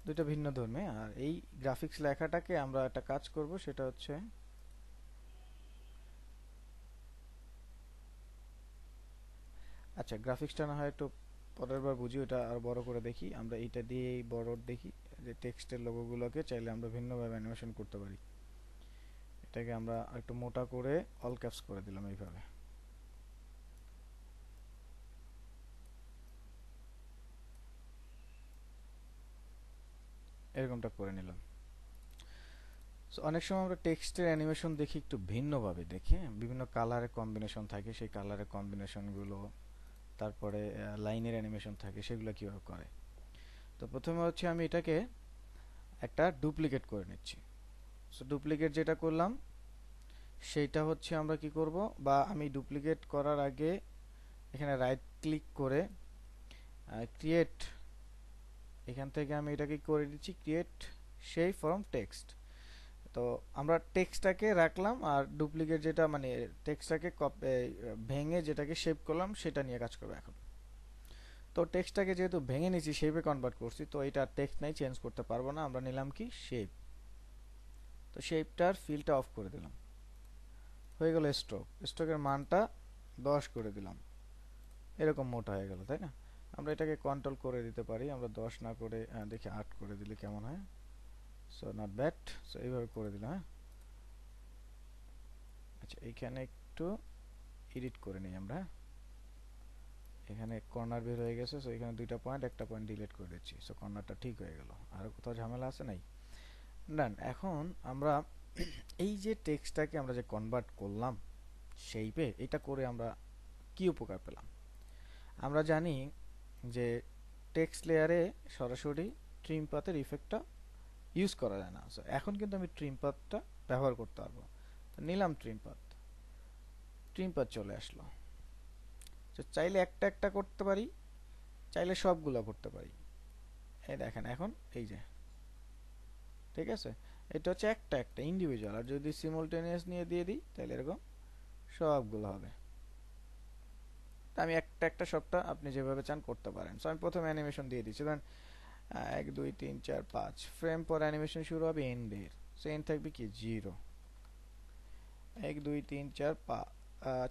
দুইটা ভিন্ন ধর্মে আর এই গ্রাফিক্স লেখাটাকে আমরা একটা কাজ করব সেটা হচ্ছে আচ্ছা গ্রাফিক্সটা না হয় একটু পরের বার বুঝি ওটা আর বড় করে দেখি আমরা এটা দিয়েই বড় দেখি যে টেক্সটের লোগোগুলোকে চাইলে আমরা ভিন্নভাবে অ্যানিমেশন করতে পারি এটাকে আমরা একটু মোটা করে অল ক্যাপস করে দিলাম এইভাবে এরকমটা করে নিলাম সো অনেক সময় আমরা টেক্সটের অ্যানিমেশন দেখি একটু ভিন্নভাবে দেখি বিভিন্ন কালারের কম্বিনেশন থাকে সেই কালারের কম্বিনেশনগুলো তারপরে লাইনের অ্যানিমেশন থাকে সেগুলো কীভাবে করে তো প্রথমে হচ্ছে আমি এটাকে একটা ডুপ্লিকেট করে নিচ্ছি সো ডুপ্লিকেট যেটা করলাম সেইটা হচ্ছে আমরা কি করব বা আমি ডুপ্লিকেট করার আগে এখানে রাইট ক্লিক করে ক্রিয়েট এখান থেকে আমি এটাকে করে দিচ্ছি ক্রিয়েট সেই ফর্ম টেক্সট তো আমরা টেক্সটটাকে রাখলাম আর ডুপ্লিকেট যেটা মানে টেক্সটটাকে ভেঙে যেটাকে শেপ করলাম সেটা নিয়ে কাজ করবো এখন তো টেক্সটটাকে যেহেতু ভেঙে নিয়েছি শেপে কনভার্ট করছি তো এটা টেক্সট নাই চেঞ্জ করতে পারবো না আমরা নিলাম কি শেপ তো শেপটার ফিলটা অফ করে দিলাম হয়ে গেল স্ট্রোক স্ট্রোকের মানটা দশ করে দিলাম এরকম মোটা হয়ে গেল তাই না আমরা এটাকে কন্ট্রোল করে দিতে পারি আমরা দশ না করে দেখি আট করে দিলে কেমন হয় সো নট ব্যাট সো এইভাবে করে দিলাম হ্যাঁ আচ্ছা এইখানে একটু এডিট করে নিই আমরা হ্যাঁ? এখানে কর্নার বের হয়ে গেছে সো এখানে দুইটা পয়েন্ট একটা পয়েন্ট ডিলিট করে দিচ্ছি সো কর্নারটা ঠিক হয়ে গেল আর কোথাও ঝামেলা আছে নাই ডান এখন আমরা এই যে টেক্সটটাকে আমরা যে কনভার্ট করলাম শেপে এটা করে আমরা কি উপকার পেলাম আমরা জানি যে টেক্সট লেয়ারে সরাসরি ট্রিম পাথের ইফেক্টটা ইউজ করা যায় না সো এখন কিন্তু আমি ট্রিম পাথটা ব্যবহার করতে পারবো নিলাম ট্রিম পাথ ট্রিম পাথ চলে আসলো তো চাইলে একটা একটা করতে পারি চাইলে সবগুলো করতে পারি এই দেখেন এখন এই যে ঠিক আছে এটা হচ্ছে একটা একটা ইন্ডিভিজুয়াল আর যদি সিমলটেনিয়াস নিয়ে দিয়ে দিই তাহলে এরকম সবগুলো হবে আমি একটা একটা সবটা আপনি যেভাবে চান করতে পারেন সো আমি প্রথমে অ্যানিমেশন দিয়ে দিচ্ছি ধরেন এক দুই তিন চার পাঁচ ফ্রেম পর অ্যানিমেশন শুরু হবে এন্ডের সো এন্ড থাকবে কি জিরো এক দুই তিন চার পা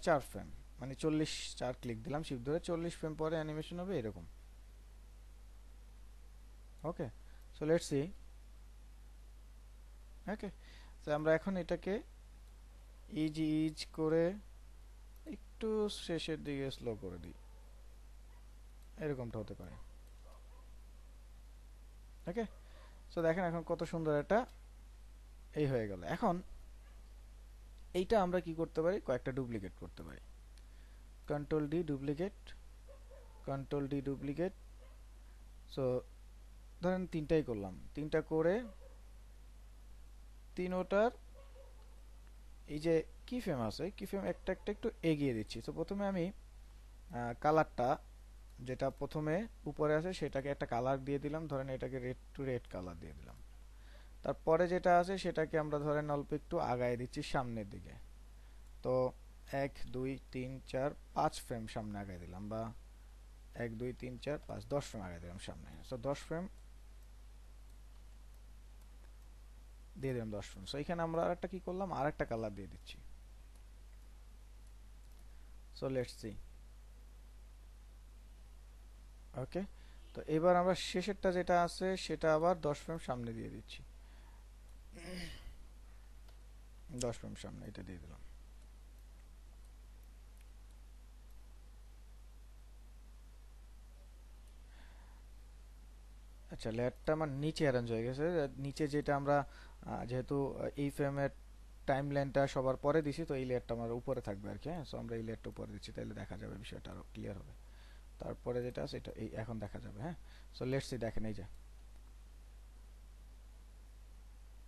চার ফ্রেম মানে চল্লিশ চার ক্লিক দিলাম শিফট ধরে চল্লিশ ফ্রেম পরে অ্যানিমেশন হবে এরকম okay so let's see okay তো আমরা এখন এটাকে ইজ ইজ করে একটু শেষের দিকে স্লো করে দিই এরকমটা হতে পারে ওকে তো দেখেন এখন কত সুন্দর একটা এই হয়ে গেল এখন এইটা আমরা কি করতে পারি কয়েকটা ডুপ্লিকেট করতে পারি control D duplicate control D duplicate so ধরেন তিনটাই করলাম তিনটা করে তিন ওটার এই যে কি ফ্রেম আছে কি ফ্রেম একটা একটা একটু এগিয়ে দিচ্ছি তো প্রথমে আমি কালারটা যেটা প্রথমে উপরে আছে সেটাকে একটা কালার দিয়ে দিলাম ধরেন এটাকে রেড টু রেড কালার দিয়ে দিলাম তারপরে যেটা আছে সেটাকে আমরা ধরেন অল্প একটু আগায় দিচ্ছি সামনের দিকে তো এক দুই তিন চার পাঁচ ফ্রেম সামনে আগায় দিলাম বা এক দুই তিন চার পাঁচ দশ ফ্রেম আগায় দিলাম সামনে তো দশ ফ্রেম দিয়ে দিলাম দশ পয়েন্ট সো এখানে আমরা একটা কি করলাম আরেকটা কালার দিয়ে দিচ্ছি সো লেটস সি ওকে তো এবার আমরা শেষেরটা যেটা আছে সেটা আবার দশ ফ্রেম সামনে দিয়ে দিচ্ছি দশ ফ্রেম সামনে এটা দিয়ে দিলাম আচ্ছা লেয়ারটা আমার নিচে অ্যারেঞ্জ হয়ে গেছে নিচে যেটা আমরা যেহেতু এই ফ্রেমের টাইম লাইনটা সবার পরে দিছি তো এই লেয়ারটা আমার উপরে থাকবে আর কি হ্যাঁ সো আমরা এই লেয়ারটা উপরে দিচ্ছি তাহলে দেখা যাবে বিষয়টা আরও ক্লিয়ার হবে তারপরে যেটা আছে এটা এই এখন দেখা যাবে হ্যাঁ সো লেটস সি দেখেন এই যে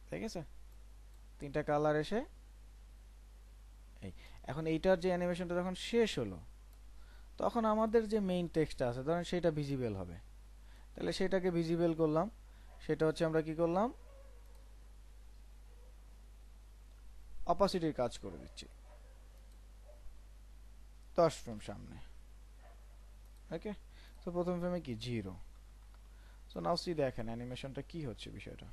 ঠিক আছে তিনটা কালার এসে এই এখন এইটার যে অ্যানিমেশনটা যখন শেষ হলো তখন আমাদের যে মেইন টেক্সটটা আছে ধরেন সেটা ভিজিবল হবে তাহলে সেটাকে ভিজিবল করলাম সেটা হচ্ছে আমরা কি করলাম অপাসিটির কাজ করে দিচ্ছি দশ ফ্রেম সামনে ওকে তো প্রথম ফ্রেমে কি জিরো সো নাও সি দেখেন অ্যানিমেশনটা কি হচ্ছে বিষয়টা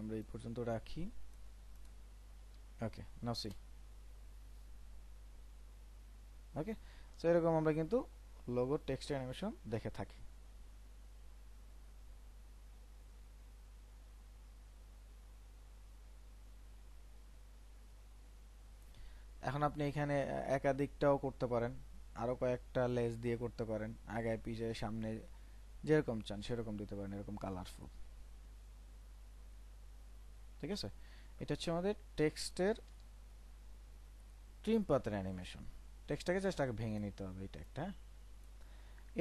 আমরা এই পর্যন্ত রাখি ওকে নাও সি ওকে তো এরকম আমরা কিন্তু লোগো টেক্সট অ্যানিমেশন দেখে থাকি আপনি এখানে একাধিকটাও করতে পারেন আরও কয়েকটা লেস দিয়ে করতে পারেন আগায় পিছে সামনে যেরকম চান সেরকম দিতে পারেন এরকম কালারফুল ঠিক আছে এটা হচ্ছে আমাদের টেক্সটের ট্রিম পাতের অ্যানিমেশন টেক্সটাকে জাস্ট আগে ভেঙে নিতে হবে এটা একটা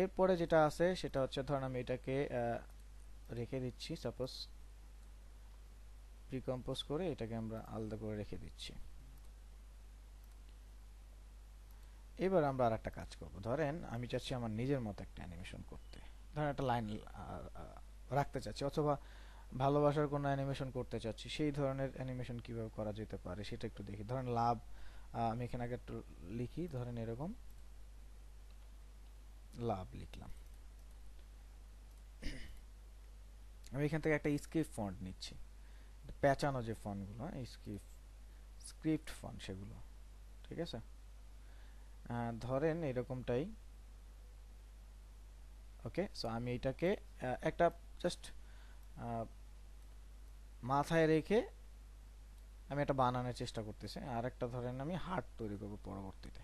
এরপরে যেটা আছে সেটা হচ্ছে ধরুন আমি এটাকে রেখে দিচ্ছি সাপোজ প্রিকম্পোজ করে এটাকে আমরা আলাদা করে রেখে দিচ্ছি এবার আমরা আর একটা কাজ করব ধরেন আমি চাচ্ছি আমার নিজের মতো একটা অ্যানিমেশন করতে ধরেন একটা লাইন রাখতে চাচ্ছি অথবা ভালোবাসার কোনো অ্যানিমেশন করতে চাচ্ছি সেই ধরনের অ্যানিমেশন কিভাবে করা যেতে পারে সেটা একটু দেখি ধরেন লাভ আমি এখানে আগে একটু লিখি ধরেন এরকম লাভ লিখলাম আমি এখান থেকে একটা স্ক্রিপ্ট ফন্ড নিচ্ছি প্যাচানো যে ফন্ডগুলো স্ক্রিপ্ট স্ক্রিপ্ট ফন্ড সেগুলো ঠিক আছে ধরেন এরকমটাই ওকে সো আমি এটাকে একটা জাস্ট মাথায় রেখে আমি একটা বানানোর চেষ্টা করতেছি আর একটা ধরেন আমি হার্ট তৈরি করব পরবর্তীতে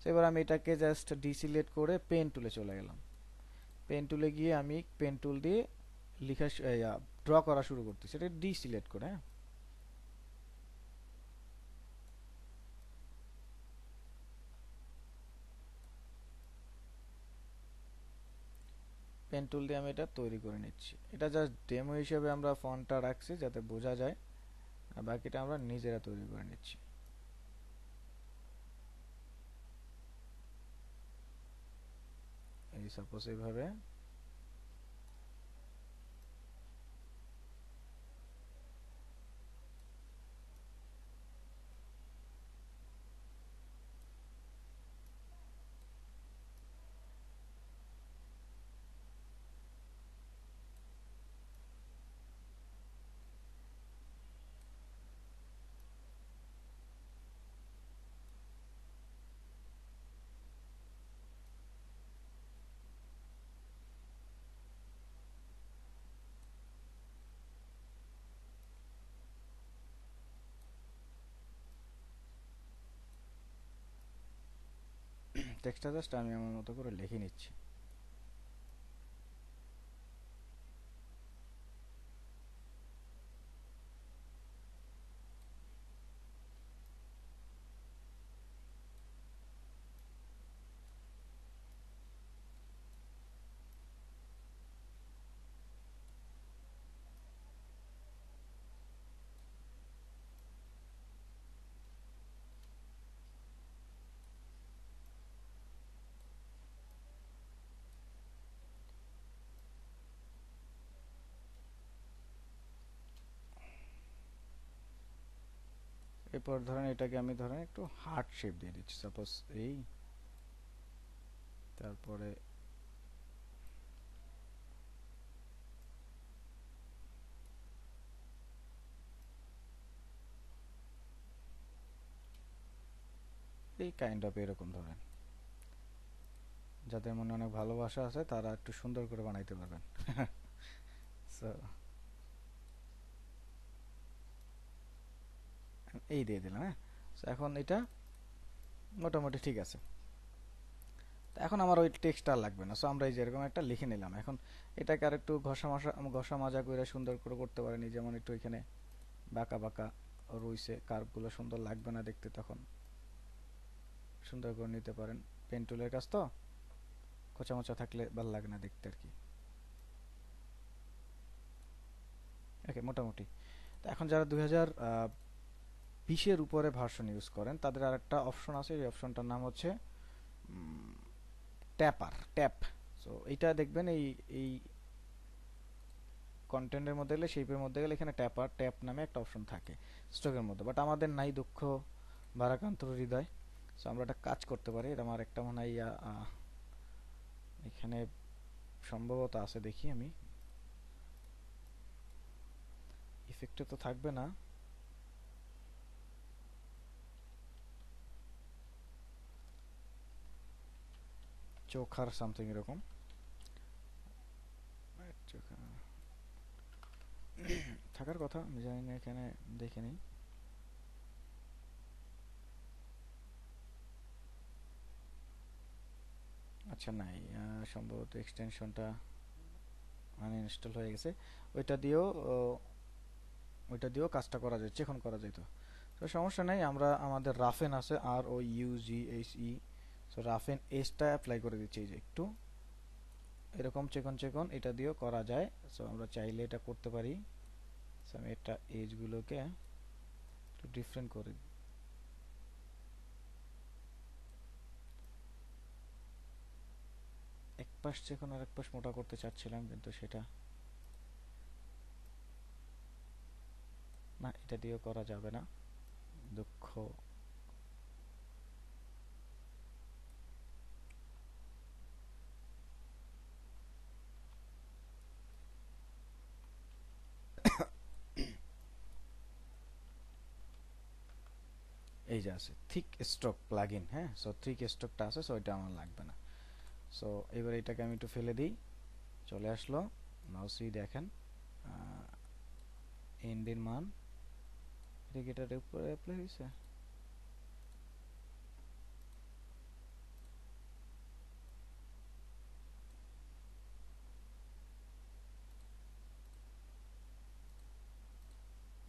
সো এবার আমি এটাকে জাস্ট ডিসিলেট করে পেন টুলে চলে গেলাম পেন টুলে গিয়ে আমি পেন টুল দিয়ে লিখা ড্র করা শুরু করতেছি এটা ডিসিলেট করে হ্যাঁ পেন টুল দিয়ে আমি এটা তৈরি করে নিচ্ছি এটা জাস্ট ডেমো হিসেবে আমরা ফন্টটা রাখছি যাতে বোঝা যায় আর বাকিটা আমরা নিজেরা তৈরি করে নিচ্ছি এই সাপোজ এইভাবে টেক্সটটা জাস্ট আমি আমার মতো করে লিখে নিচ্ছি এরপর ধরেন এটাকে আমি ধরেন একটু হার্ট শেপ দিয়ে দিচ্ছি সাপোজ এই তারপরে এই কাইন্ড অফ এরকম ধরেন যাদের মনে অনেক ভালোবাসা আছে তারা একটু সুন্দর করে বানাইতে পারবেন সো এই দিয়ে দিলাম হ্যাঁ তো এখন এটা মোটামুটি ঠিক আছে তো এখন আমার ওই টেক্সটটা লাগবে না সো আমরা এই যে এরকম একটা লিখে নিলাম এখন এটাকে আর একটু ঘষা মশা ঘষা মাজা করে সুন্দর করে করতে পারিনি যেমন একটু এখানে বাঁকা বাঁকা রইছে কার্ভগুলো সুন্দর লাগবে না দেখতে তখন সুন্দর করে নিতে পারেন পেন্টুলের কাছ কাজ তো খোঁচামোচা থাকলে ভালো লাগে না দেখতে আর কি ওকে মোটামুটি তো এখন যারা দুই বিশের উপরে ভার্সন ইউজ করেন তাদের আর একটা অপশন আছে এই অপশনটার নাম হচ্ছে ট্যাপার ট্যাপ সো এইটা দেখবেন এই এই কন্টেন্টের মধ্যে গেলে শেপের মধ্যে গেলে এখানে ট্যাপার ট্যাপ নামে একটা অপশন থাকে স্টকের মধ্যে বাট আমাদের নাই দুঃখ ভারাকান্ত হৃদয় সো আমরা একটা কাজ করতে পারি এটা আমার একটা মনে হয় এখানে সম্ভবত আছে দেখি আমি ইফেক্টে তো থাকবে না চোখার সামথিং এরকম থাকার কথা আমি জানি না এখানে দেখে নিই আচ্ছা নাই সম্ভবত এক্সটেনশনটা আনইনস্টল হয়ে গেছে ওইটা দিয়েও ওইটা দিয়েও কাজটা করা যায় চেক করা যেত তো সমস্যা নেই আমরা আমাদের রাফেন আছে R O U G H E so N এজটা অ্যাপ্লাই করে দিচ্ছি এই যে একটু এরকম চেকন চেকন এটা দিয়েও করা যায় সো আমরা চাইলে এটা করতে পারি সো আমি এটা এজগুলোকে একটু ডিফারেন্ট করে দিই এক পাশ চেকন আর এক পাশ মোটা করতে চাচ্ছিলাম কিন্তু সেটা না এটা দিয়েও করা যাবে না দুঃখ এই যে আছে থিক স্ট্রোক প্লাগ ইন হ্যাঁ সো থিক স্ট্রোকটা আছে সো এটা আমার লাগবে না সো এবার এটাকে আমি একটু ফেলে দিই চলে আসলো মাউসি দেখেন এন্ডের মান এটা উপরে অ্যাপ্লাই হয়েছে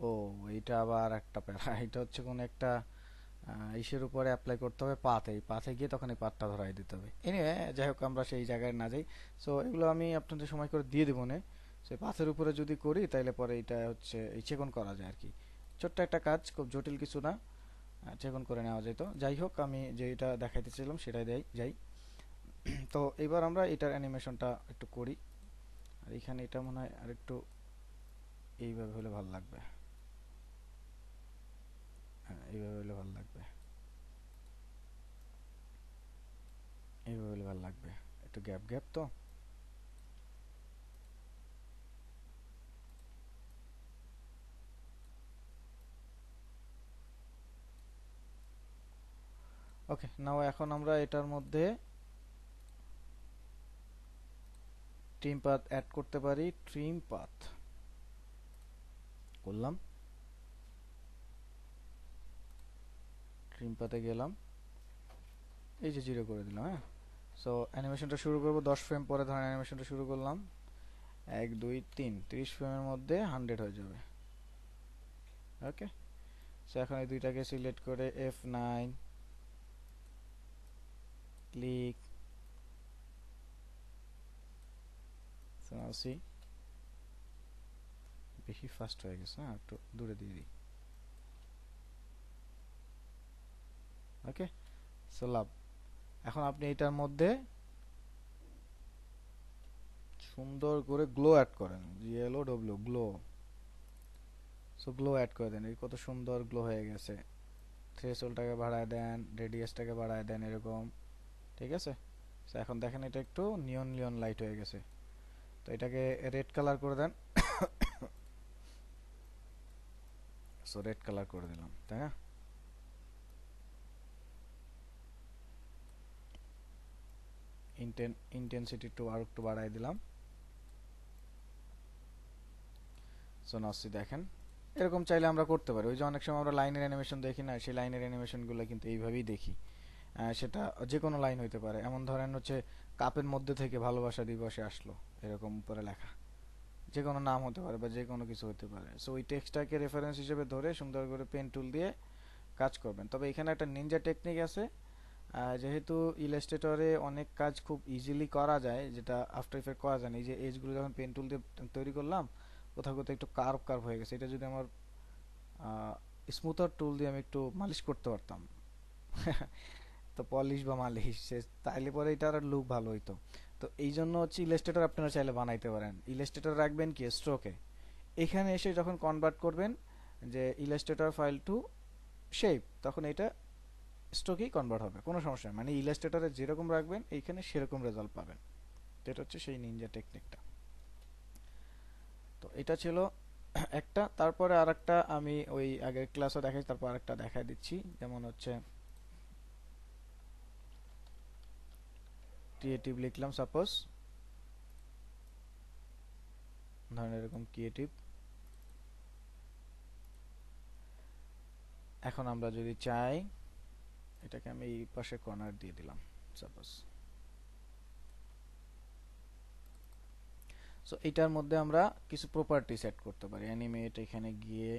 ও এইটা আবার একটা প্যারা এটা হচ্ছে কোন একটা ইসের উপরে অ্যাপ্লাই করতে হবে পাতে পাথে গিয়ে তখন এই পাতটা ধরাই দিতে হবে এনিওয়ে যাই হোক আমরা সেই জায়গায় না যাই সো এগুলো আমি আপনাদের সময় করে দিয়ে দেবো না সে পাথের উপরে যদি করি তাহলে পরে এটা হচ্ছে এই চেকন করা যায় আর কি ছোট্ট একটা কাজ খুব জটিল কিছু না চেকন করে নেওয়া যেত যাই হোক আমি যে এটা দেখাইতেছিলাম সেটাই দেয় যাই তো এবার আমরা এটার অ্যানিমেশনটা একটু করি আর এখানে এটা মনে হয় আর একটু এইভাবে হলে ভালো লাগবে হ্যাঁ এইভাবে হলে ভালো লাগবে এইভাবে হলে ভালো লাগবে একটু গ্যাপ গ্যাপ তো ওকে নাও এখন আমরা এটার মধ্যে ট্রিম পাথ অ্যাড করতে পারি ট্রিম পাথ করলাম ট্রিম পাতে গেলাম এই যে জিরো করে দিলাম হ্যাঁ সো অ্যানিমেশনটা শুরু করবো দশ ফ্রেম পরে ধরেন অ্যানিমেশনটা শুরু করলাম এক দুই তিন তিরিশ ফ্রেমের মধ্যে হান্ড্রেড হয়ে যাবে ওকে সো এখন এই দুইটাকে সিলেক্ট করে এফ নাইন ক্লিক বেশি ফাস্ট হয়ে গেছে হ্যাঁ একটু দূরে দিয়ে দিই ওকে সো এখন আপনি এটার মধ্যে সুন্দর করে গ্লো অ্যাড করেন G L O W glow so glow add করে দেন কত সুন্দর গ্লো হয়ে গেছে থ্রেশোলটাকে বাড়ায় দেন রেডিয়াসটাকে বাড়ায় দেন এরকম ঠিক আছে সো এখন দেখেন এটা একটু নিয়ন লিয়ন লাইট হয়ে গেছে তো এটাকে রেড কালার করে দেন সো রেড কালার করে দিলাম তাই না ইন্টেন ইন্টেন্সিটি একটু আর একটু বাড়াই দিলাম সো নসি দেখেন এরকম চাইলে আমরা করতে পারি ওই যে অনেক সময় আমরা লাইনের অ্যানিমেশন দেখি না সেই লাইনের অ্যানিমেশনগুলো কিন্তু এইভাবেই দেখি সেটা যে কোনো লাইন হইতে পারে এমন ধরেন হচ্ছে কাপের মধ্যে থেকে ভালোবাসা দিবসে আসলো এরকম উপরে লেখা যে কোনো নাম হতে পারে বা যে কোনো কিছু হতে পারে সো ওই টেক্সটাকে রেফারেন্স হিসেবে ধরে সুন্দর করে পেন টুল দিয়ে কাজ করবেন তবে এখানে একটা নিনজা টেকনিক আছে যেহেতু ইলাস্ট্রেটরে অনেক কাজ খুব ইজিলি করা যায় যেটা আফটার ইফেক্ট করা যায় না এই যে এজগুলো যখন পেন টুল দিয়ে তৈরি করলাম কোথাও কোথাও একটু কার্ভ কার্ভ হয়ে গেছে এটা যদি আমার স্মুথার টুল দিয়ে আমি একটু মালিশ করতে পারতাম তো পলিশ বা মালিশ সে তাইলে পরে এটা আর লুক ভালো হইতো তো এই জন্য হচ্ছে ইলাস্ট্রেটর আপনারা চাইলে বানাইতে পারেন ইলাস্ট্রেটর রাখবেন কি স্ট্রোকে এখানে এসে যখন কনভার্ট করবেন যে ইলাস্ট্রেটর ফাইল টু শেপ তখন এটা স্টকেই কনভার্ট হবে কোনো সমস্যা মানে ইলাস্ট্রেটারে যেরকম রাখবেন এইখানে সেরকম রেজাল্ট পাবেন তো এটা হচ্ছে সেই নিনজা টেকনিকটা তো এটা ছিল একটা তারপরে আর একটা আমি ওই আগের ক্লাসও দেখাই তারপর আরেকটা দেখাই দিচ্ছি যেমন হচ্ছে ক্রিয়েটিভ লিখলাম সাপোজ ধরেন এরকম ক্রিয়েটিভ এখন আমরা যদি চাই এটাকে আমি এই পাশে কর্নার দিয়ে দিলাম সাপোজ সো এটার মধ্যে আমরা কিছু প্রপার্টি সেট করতে পারি অ্যানিমেট এখানে গিয়ে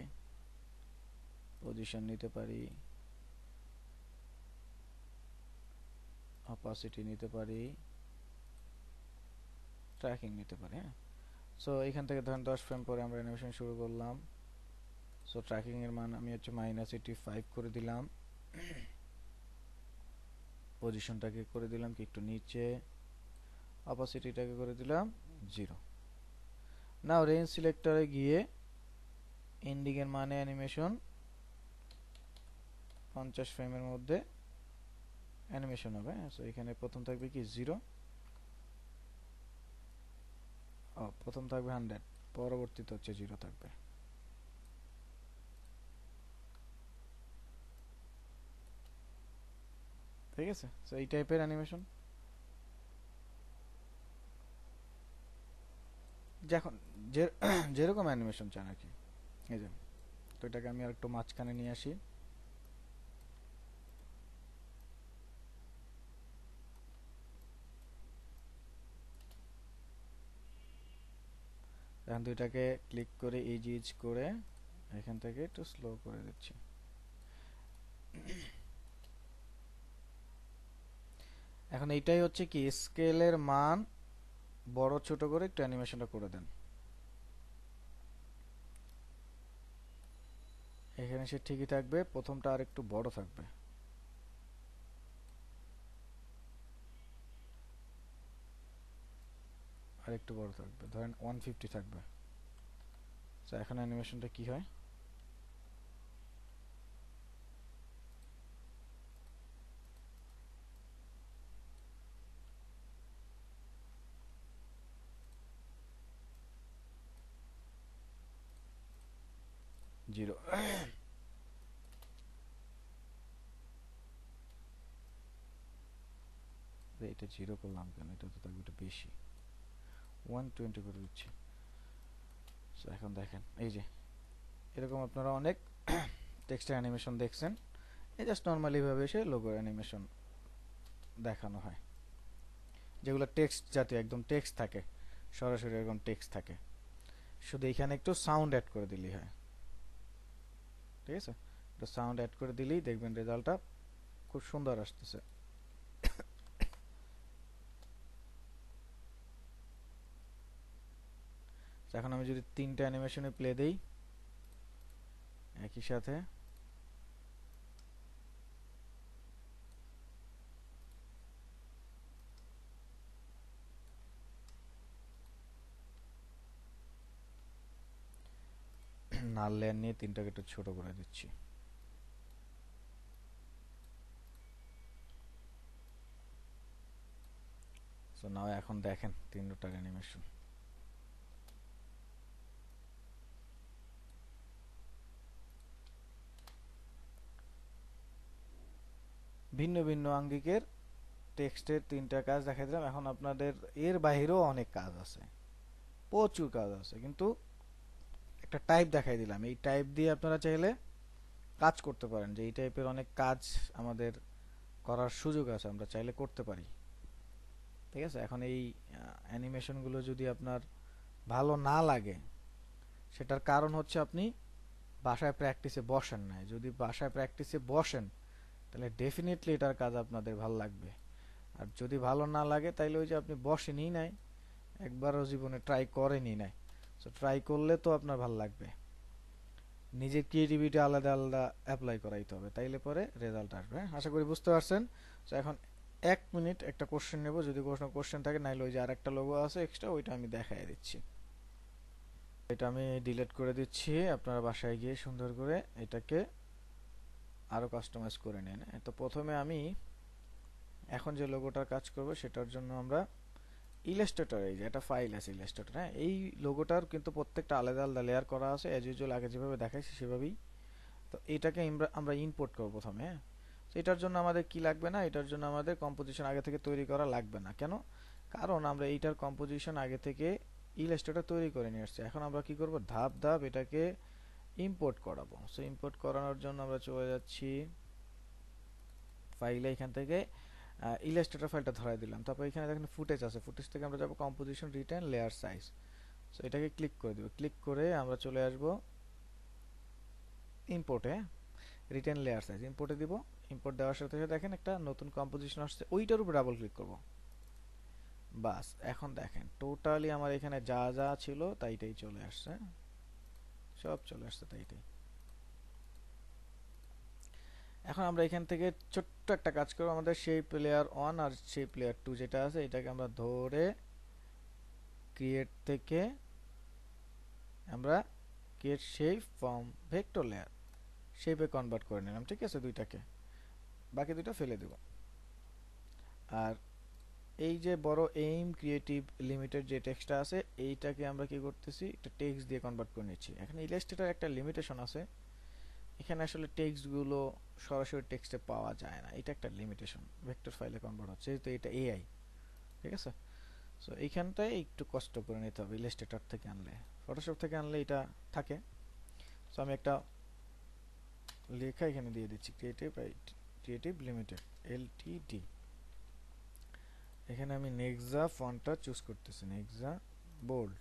পজিশন নিতে পারি অপাসিটি নিতে পারি ট্র্যাকিং নিতে পারি হ্যাঁ সো এখান থেকে ধরেন দশ ফ্রেম পরে আমরা অ্যানিমেশন শুরু করলাম সো ট্র্যাকিংয়ের মান আমি হচ্ছে মাইনাস এইটি ফাইভ করে দিলাম পজিশনটাকে করে দিলাম কি একটু নিচে অপাসিটিটাকে করে দিলাম জিরো নাও রেঞ্জ সিলেক্টরে গিয়ে এন্ডিংয়ের মানে অ্যানিমেশন পঞ্চাশ ফ্রেমের মধ্যে অ্যানিমেশন হবে সো হ্যাঁ? এখানে প্রথম থাকবে কি জিরো প্রথম থাকবে হান্ড্রেড পরবর্তীতে হচ্ছে জিরো থাকবে ঠিক আছে তো এই টাইপের অ্যানিমেশন যখন যেরকম অ্যানিমেশন চান আর কি এই যে তো এটাকে আমি আর একটু মাঝখানে নিয়ে আসি এখন দুইটাকে ক্লিক করে ইজ করে এখান থেকে একটু স্লো করে দিচ্ছি এখন এইটাই হচ্ছে কি স্কেলের মান বড় ছোট করে একটু অ্যানিমেশনটা করে দেন এখানে সে ঠিকই থাকবে প্রথমটা আর একটু বড় থাকবে আর একটু বড় থাকবে ধরেন ওয়ান ফিফটি থাকবে তো এখন অ্যানিমেশনটা কি হয় জিরো করলাম কেন এটা তো থাকবে এটা বেশি ওয়ান টোয়েন্টি করে দিচ্ছি এখন দেখেন এই যে এরকম আপনারা অনেক টেক্সটের অ্যানিমেশন দেখছেন এই জাস্ট নর্মালিভাবে এসে লোগোর অ্যানিমেশন দেখানো হয় যেগুলো টেক্সট জাতীয় একদম টেক্সট থাকে সরাসরি এরকম টেক্সট থাকে শুধু এখানে একটু সাউন্ড অ্যাড করে দিলেই হয় ঠিক আছে একটু সাউন্ড অ্যাড করে দিলেই দেখবেন রেজাল্টটা খুব সুন্দর আসতেছে এখন আমি যদি তিনটা অ্যানিমেশনে প্লে দেই একই সাথে নাল লেয়ার নিয়ে তিনটাকে একটু ছোট করে দিচ্ছি সো নাও এখন দেখেন তিনটার অ্যানিমেশন ভিন্ন ভিন্ন আঙ্গিকের টেক্সটের তিনটা কাজ দেখা দিলাম এখন আপনাদের এর বাহিরেও অনেক কাজ আছে প্রচুর কাজ আছে কিন্তু একটা টাইপ দেখাই দিলাম এই টাইপ দিয়ে আপনারা চাইলে কাজ করতে পারেন যে এই টাইপের অনেক কাজ আমাদের করার সুযোগ আছে আমরা চাইলে করতে পারি ঠিক আছে এখন এই অ্যানিমেশনগুলো যদি আপনার ভালো না লাগে সেটার কারণ হচ্ছে আপনি বাসায় প্র্যাকটিসে বসেন না যদি বাসায় প্র্যাকটিসে বসেন তাহলে ডেফিনেটলি এটার কাজ আপনাদের ভাল লাগবে আর যদি ভালো না লাগে তাইলে ওই যে আপনি নিই নাই একবারও জীবনে ট্রাই করেনি নাই সো ট্রাই করলে তো আপনার ভাল লাগবে নিজের ক্রিয়েটিভিটি আলাদা আলাদা অ্যাপ্লাই করাইতে হবে তাইলে পরে রেজাল্ট আসবে হ্যাঁ? আশা করি বুঝতে পারছেন তো এখন এক মিনিট একটা কোশ্চেন নেব যদি কোনো কোশ্চেন থাকে নাইলে ওই যে আর একটা লোগো আছে এক্সট্রা ওইটা আমি দেখাই দিচ্ছি এটা আমি ডিলিট করে দিচ্ছি আপনারা বাসায় গিয়ে সুন্দর করে এটাকে আরও কাস্টমাইজ করে নেন হ্যাঁ? তো প্রথমে আমি এখন যে লোগোটার কাজ করব সেটার জন্য আমরা ইলেস্টেটার এই যে একটা ফাইল আছে ইলেস্টেটার হ্যাঁ এই লোগোটার কিন্তু প্রত্যেকটা আলাদা আলাদা লেয়ার করা আছে অ্যাজ ইউজুয়াল আগে যেভাবে দেখাইছি সেভাবেই তো এটাকে আমরা ইনপোর্ট করব প্রথমে হ্যাঁ তো এটার জন্য আমাদের কি লাগবে না এটার জন্য আমাদের কম্পোজিশন আগে থেকে তৈরি করা লাগবে না কেন কারণ আমরা এইটার কম্পোজিশন আগে থেকে ইলেস্টেটার তৈরি করে নিয়ে আসছি এখন আমরা কি করব ধাপ ধাপ এটাকে ইম্পোর্ট করাবো সো ইম্পোর্ট করানোর জন্য আমরা চলে যাচ্ছি ফাইলে এখান থেকে ইলাস্ট্রেটর ফাইলটা ধরাই দিলাম তারপর এখানে দেখেন ফুটেজ আছে ফুটেজ থেকে আমরা যাবো composition return layer size so এটাকে ক্লিক করে দেবো ক্লিক করে আমরা চলে আসব ইম্পোর্টে রিটার্ন লেয়ার সাইজ ইম্পোর্টে দিব ইম্পোর্ট দেওয়ার সাথে সাথে দেখেন একটা নতুন কম্পোজিশন আসছে ওইটার উপর ডাবল ক্লিক করব বাস এখন দেখেন টোটালি আমার এখানে যা যা ছিল তাইটাই চলে আসছে সব চলে আসছে তাই তাই এখন আমরা এখান থেকে ছোট্ট একটা কাজ করবো আমাদের সেই প্লেয়ার ওয়ান আর সেই প্লেয়ার টু যেটা আছে এটাকে আমরা ধরে ক্রিয়েট থেকে আমরা ক্রিয়েট সেই ফর্ম ভেক্টর লেয়ার শেপে কনভার্ট করে নিলাম ঠিক আছে দুইটাকে বাকি দুইটা ফেলে দেব আর এই যে বড় এইম ক্রিয়েটিভ লিমিটেড যে টেক্সটটা আছে এইটাকে আমরা কি করতেছি একটা টেক্সট দিয়ে কনভার্ট করে নিচ্ছি এখানে ইলাস্ট্রেটর একটা লিমিটেশন আছে এখানে আসলে টেক্সটগুলো সরাসরি টেক্সটে পাওয়া যায় না এটা একটা লিমিটেশন ভেক্টর ফাইলে কনভার্ট হচ্ছে তো এটা এআই ঠিক আছে সো এইখানটায় একটু কষ্ট করে নিতে হবে ইলাস্ট্রেটর থেকে আনলে ফটোশপ থেকে আনলে এটা থাকে সো আমি একটা লেখা এখানে দিয়ে দিচ্ছি creative creative limited L T D এখানে আমি নেক্সা ফন্টটা চুজ করতেছি নেক্সা বোল্ড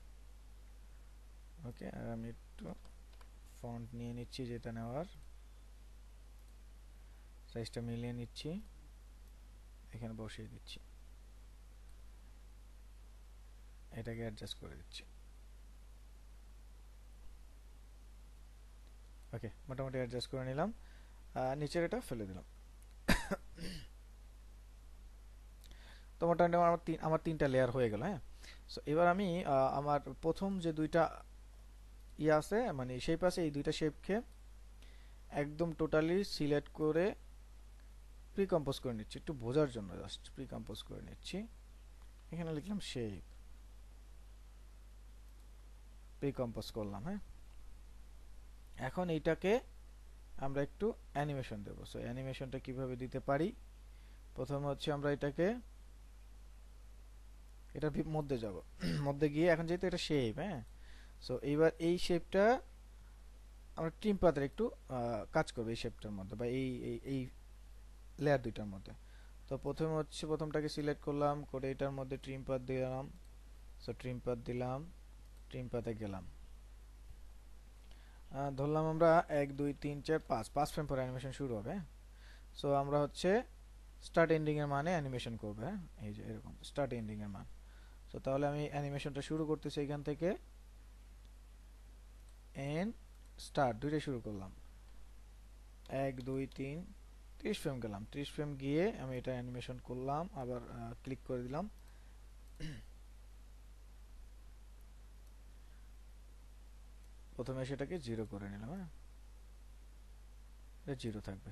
ওকে আর আমি একটু ফন্ট নিয়ে নিচ্ছি যেটা নেওয়ার সাইজটা মিলিয়ে নিচ্ছি এখানে বসিয়ে দিচ্ছি এটাকে অ্যাডজাস্ট করে দিচ্ছি ওকে মোটামুটি অ্যাডজাস্ট করে নিলাম নিচের এটা ফেলে দিলাম তো মোটামুটি আমার তিন আমার তিনটা লেয়ার হয়ে গেল হ্যাঁ সো এবার আমি আমার প্রথম যে দুইটা ইয়ে আছে মানে শেপ আছে এই দুইটা শেপকে একদম টোটালি সিলেক্ট করে প্রিকম্পোজ করে নিচ্ছি একটু বোঝার জন্য জাস্ট কম্পোজ করে নিচ্ছি এখানে লিখলাম শেপ প্রিকম্পোজ করলাম হ্যাঁ এখন এইটাকে আমরা একটু অ্যানিমেশন দেবো সো অ্যানিমেশনটা কিভাবে দিতে পারি প্রথমে হচ্ছে আমরা এটাকে এটার মধ্যে যাব মধ্যে গিয়ে এখন যেহেতু এটা শেপ হ্যাঁ সো এইবার এই শেপটা আমরা ট্রিম পাতার একটু কাজ করবো এই শেপটার মধ্যে বা এই এই লেয়ার দুইটার মধ্যে তো প্রথমে হচ্ছে প্রথমটাকে সিলেক্ট করলাম করে এটার মধ্যে ট্রিম পাত দিলাম সো ট্রিম পাত দিলাম ট্রিম পাতে গেলাম ধরলাম আমরা এক দুই তিন চার পাঁচ পাঁচ ফ্রেম পরে অ্যানিমেশন শুরু হবে সো হ্যাঁ? আমরা হচ্ছে স্টার্ট এন্ডিংয়ের মানে অ্যানিমেশন করবো হ্যাঁ এই যে এরকম স্টার্ট এন্ডিংয়ের মান সো তাহলে আমি অ্যানিমেশনটা শুরু করতেছি এখান থেকে এন স্টার্ট দুইটা শুরু করলাম এক দুই তিন ত্রিশ ফ্রেম গেলাম ত্রিশ ফ্রেম গিয়ে আমি এটা অ্যানিমেশন করলাম আবার ক্লিক করে দিলাম প্রথমে সেটাকে জিরো করে নিলাম হ্যাঁ এটা জিরো থাকবে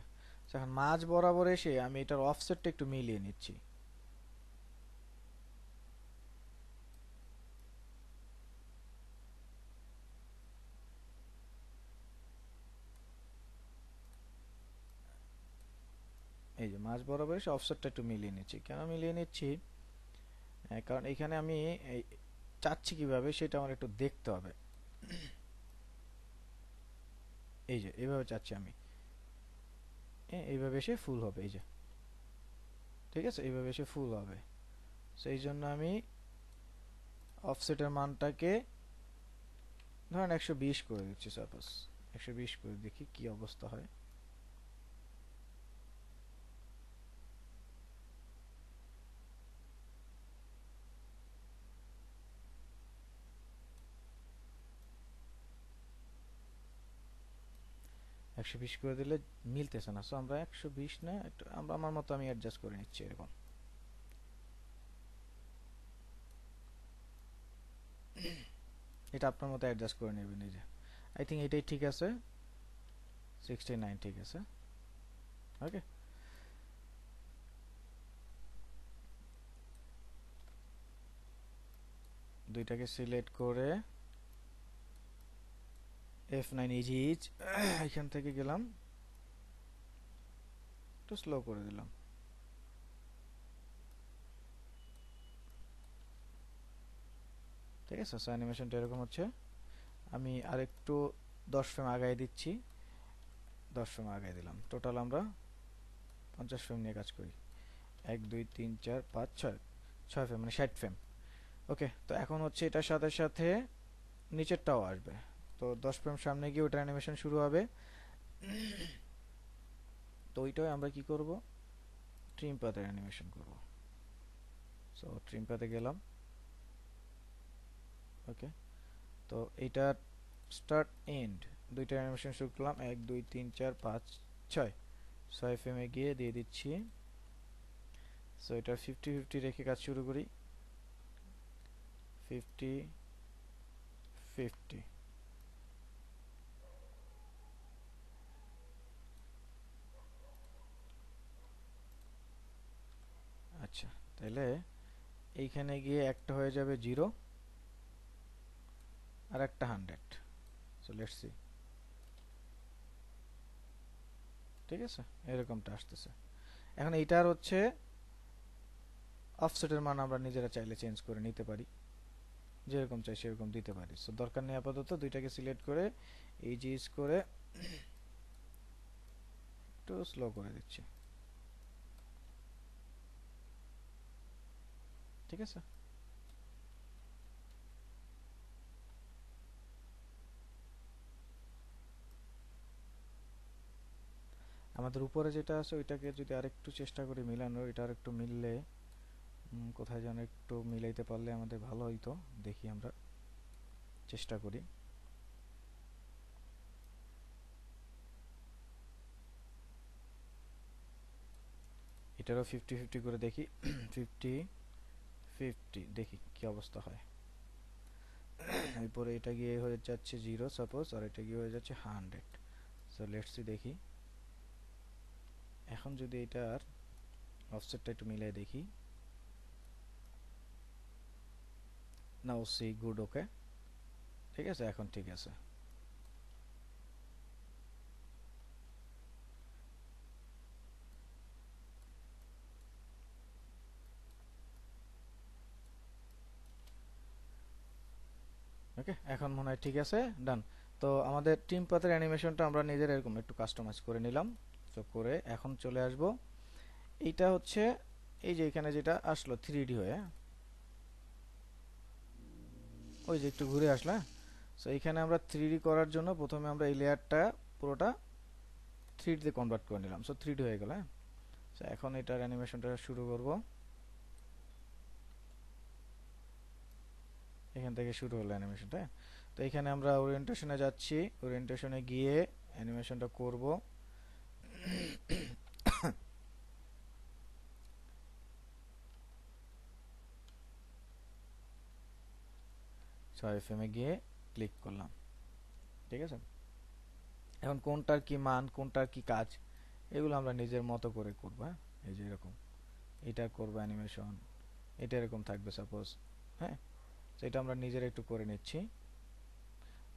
এখন মাঝ বরাবর এসে আমি এটার অফসেটটা একটু মিলিয়ে নিচ্ছি মাঝ বরাবর এসে অফসেটটা একটু মিলিয়ে নিচ্ছি কেন মিলিয়ে নিচ্ছি কারণ এখানে আমি চাচ্ছি কিভাবে সেটা আমার একটু দেখতে হবে এই যে এইভাবে চাচ্ছি আমি এইভাবে এসে ফুল হবে এই যে ঠিক আছে এইভাবে এসে ফুল হবে সেই জন্য আমি অফসেটের মানটাকে ধরেন একশো বিশ করে দিচ্ছি সাপোজ একশো বিশ করে দেখি কি অবস্থা হয় একশো বিশ করে দিলে মিলতেছে না সো আমরা একশো বিশ না একটু আমার মতো আমি অ্যাডজাস্ট করে নিচ্ছি এরকম এটা আপনার মতো অ্যাডজাস্ট করে নেবেন এই যে আই থিঙ্ক এটাই ঠিক আছে সিক্সটি নাইন ঠিক আছে ওকে দুইটাকে সিলেক্ট করে এফ নাইন ইজ ইজ এখান থেকে গেলাম একটু স্লো করে দিলাম ঠিক আছে অ্যানিমেশনটা এরকম হচ্ছে আমি আরেকটু দশ ফ্রেম আগায় দিচ্ছি দশ ফ্রেম আগায় দিলাম টোটাল আমরা পঞ্চাশ ফ্রেম নিয়ে কাজ করি এক দুই তিন চার পাঁচ ছয় ছয় ফ্রেম মানে ষাট ফ্রেম ওকে তো এখন হচ্ছে এটার সাথে সাথে নিচেরটাও আসবে তো দশ ফ্রেম সামনে গিয়ে ওটা অ্যানিমেশন শুরু হবে তো ওইটাও আমরা কি করব ট্রিম পাতে অ্যানিমেশন করব সো ট্রিম পাতে গেলাম ওকে তো এইটা স্টার্ট এন্ড দুইটা অ্যানিমেশন শুরু করলাম এক দুই তিন চার পাঁচ ছয় ছয় ফ্রেমে গিয়ে দিয়ে দিচ্ছি সো এটা ফিফটি ফিফটি রেখে কাজ শুরু করি ফিফটি ফিফটি তাহলে এইখানে গিয়ে একটা হয়ে যাবে জিরো আর একটা হান্ড্রেড সো লেটস সি ঠিক আছে এরকমটা আসতেছে এখন এইটার হচ্ছে অফসেটের মান আমরা নিজেরা চাইলে চেঞ্জ করে নিতে পারি যেরকম চাই সেরকম দিতে পারি সো দরকার নেই আপাতত দুইটাকে সিলেক্ট করে এই জিজ করে একটু স্লো করে দিচ্ছি ঠিক আছে আমাদের উপরে যেটা আছে ওইটাকে যদি আরেকটু চেষ্টা করি মিলানো এটা আরেকটু মিললে কোথায় যেন একটু মিলাইতে পারলে আমাদের ভালো হইতো দেখি আমরা চেষ্টা করি এটারও ফিফটি ফিফটি করে দেখি ফিফটি 50 দেখি কি অবস্থা হয় এরপরে এটা গিয়ে হয়ে যাচ্ছে 0 सपोज আর এটা গিয়ে হয়ে যাচ্ছে 100 সো লেটস সি দেখি এখন যদি এটা আর অফসেটটা একটু মিলাই দেখি নাও সি গুড ওকে ঠিক আছে এখন ঠিক আছে ওকে এখন মনে হয় ঠিক আছে ডান তো আমাদের টিম পাথের অ্যানিমেশনটা আমরা নিজের এরকম একটু কাস্টমাইজ করে নিলাম তো করে এখন চলে আসব এইটা হচ্ছে এই যে এখানে যেটা আসলো থ্রি হয়ে হ্যাঁ? ওই যে একটু ঘুরে আসলাম সো হ্যাঁ? এখানে আমরা থ্রি করার জন্য প্রথমে আমরা এই লেয়ারটা পুরোটা থ্রি ডিতে কনভার্ট করে নিলাম সো থ্রি হয়ে গেল হ্যাঁ এখন এটার অ্যানিমেশনটা শুরু করবো এখান থেকে শুরু হলো অ্যানিমেশনটা তো এখানে আমরা ওরিয়েন্টেশনে যাচ্ছি ওরিয়েন্টেশনে গিয়ে অ্যানিমেশনটা করব ছয় গিয়ে ক্লিক করলাম ঠিক আছে এখন কোনটার কি মান কোনটার কি কাজ এগুলো আমরা নিজের মতো করে করবো হ্যাঁ এই যে এরকম এটা করবো অ্যানিমেশন এটা এরকম থাকবে সাপোজ হ্যাঁ তো এটা আমরা নিজের একটু করে নিচ্ছি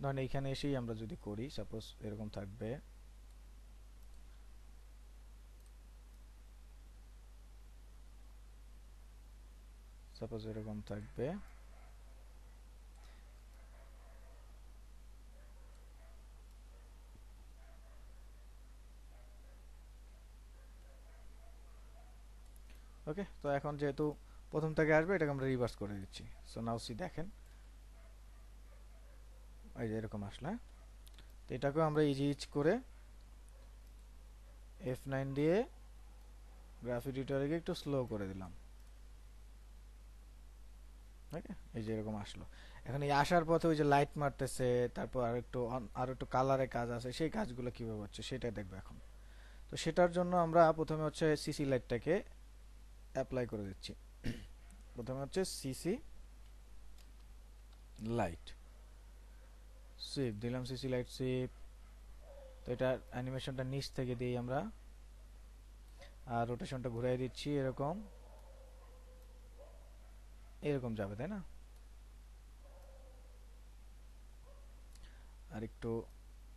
ধরেন এইখানে এসেই আমরা যদি করি সাপোজ এরকম থাকবে সাপোজ এরকম থাকবে ওকে তো এখন যেহেতু প্রথম থেকে আসবে এটাকে আমরা রিভার্স করে দিচ্ছি সো নাও সি দেখেন এই যে এরকম আসলে হ্যাঁ? তো এটাকেও আমরা ইজি ইজ করে এফ নাইন দিয়ে গ্রাফিক টিউটারকে একটু স্লো করে দিলাম ওকে এই যে এরকম আসলো এখন এই আসার পথে ওই যে লাইট মারতেছে তারপর আর একটু আর একটু কালারে কাজ আছে সেই কাজগুলো কীভাবে হচ্ছে সেটাই দেখবো এখন তো সেটার জন্য আমরা প্রথমে হচ্ছে সিসি লাইটটাকে অ্যাপ্লাই করে দিচ্ছি প্রথমে হচ্ছে সিসি লাইট সুইপ দিলাম সিসি লাইট সুইপ তো এটা অ্যানিমেশনটা নিচ থেকে দিই আমরা আর রোটেশনটা ঘুরাই দিচ্ছি এরকম এরকম যাবে তাই না আর একটু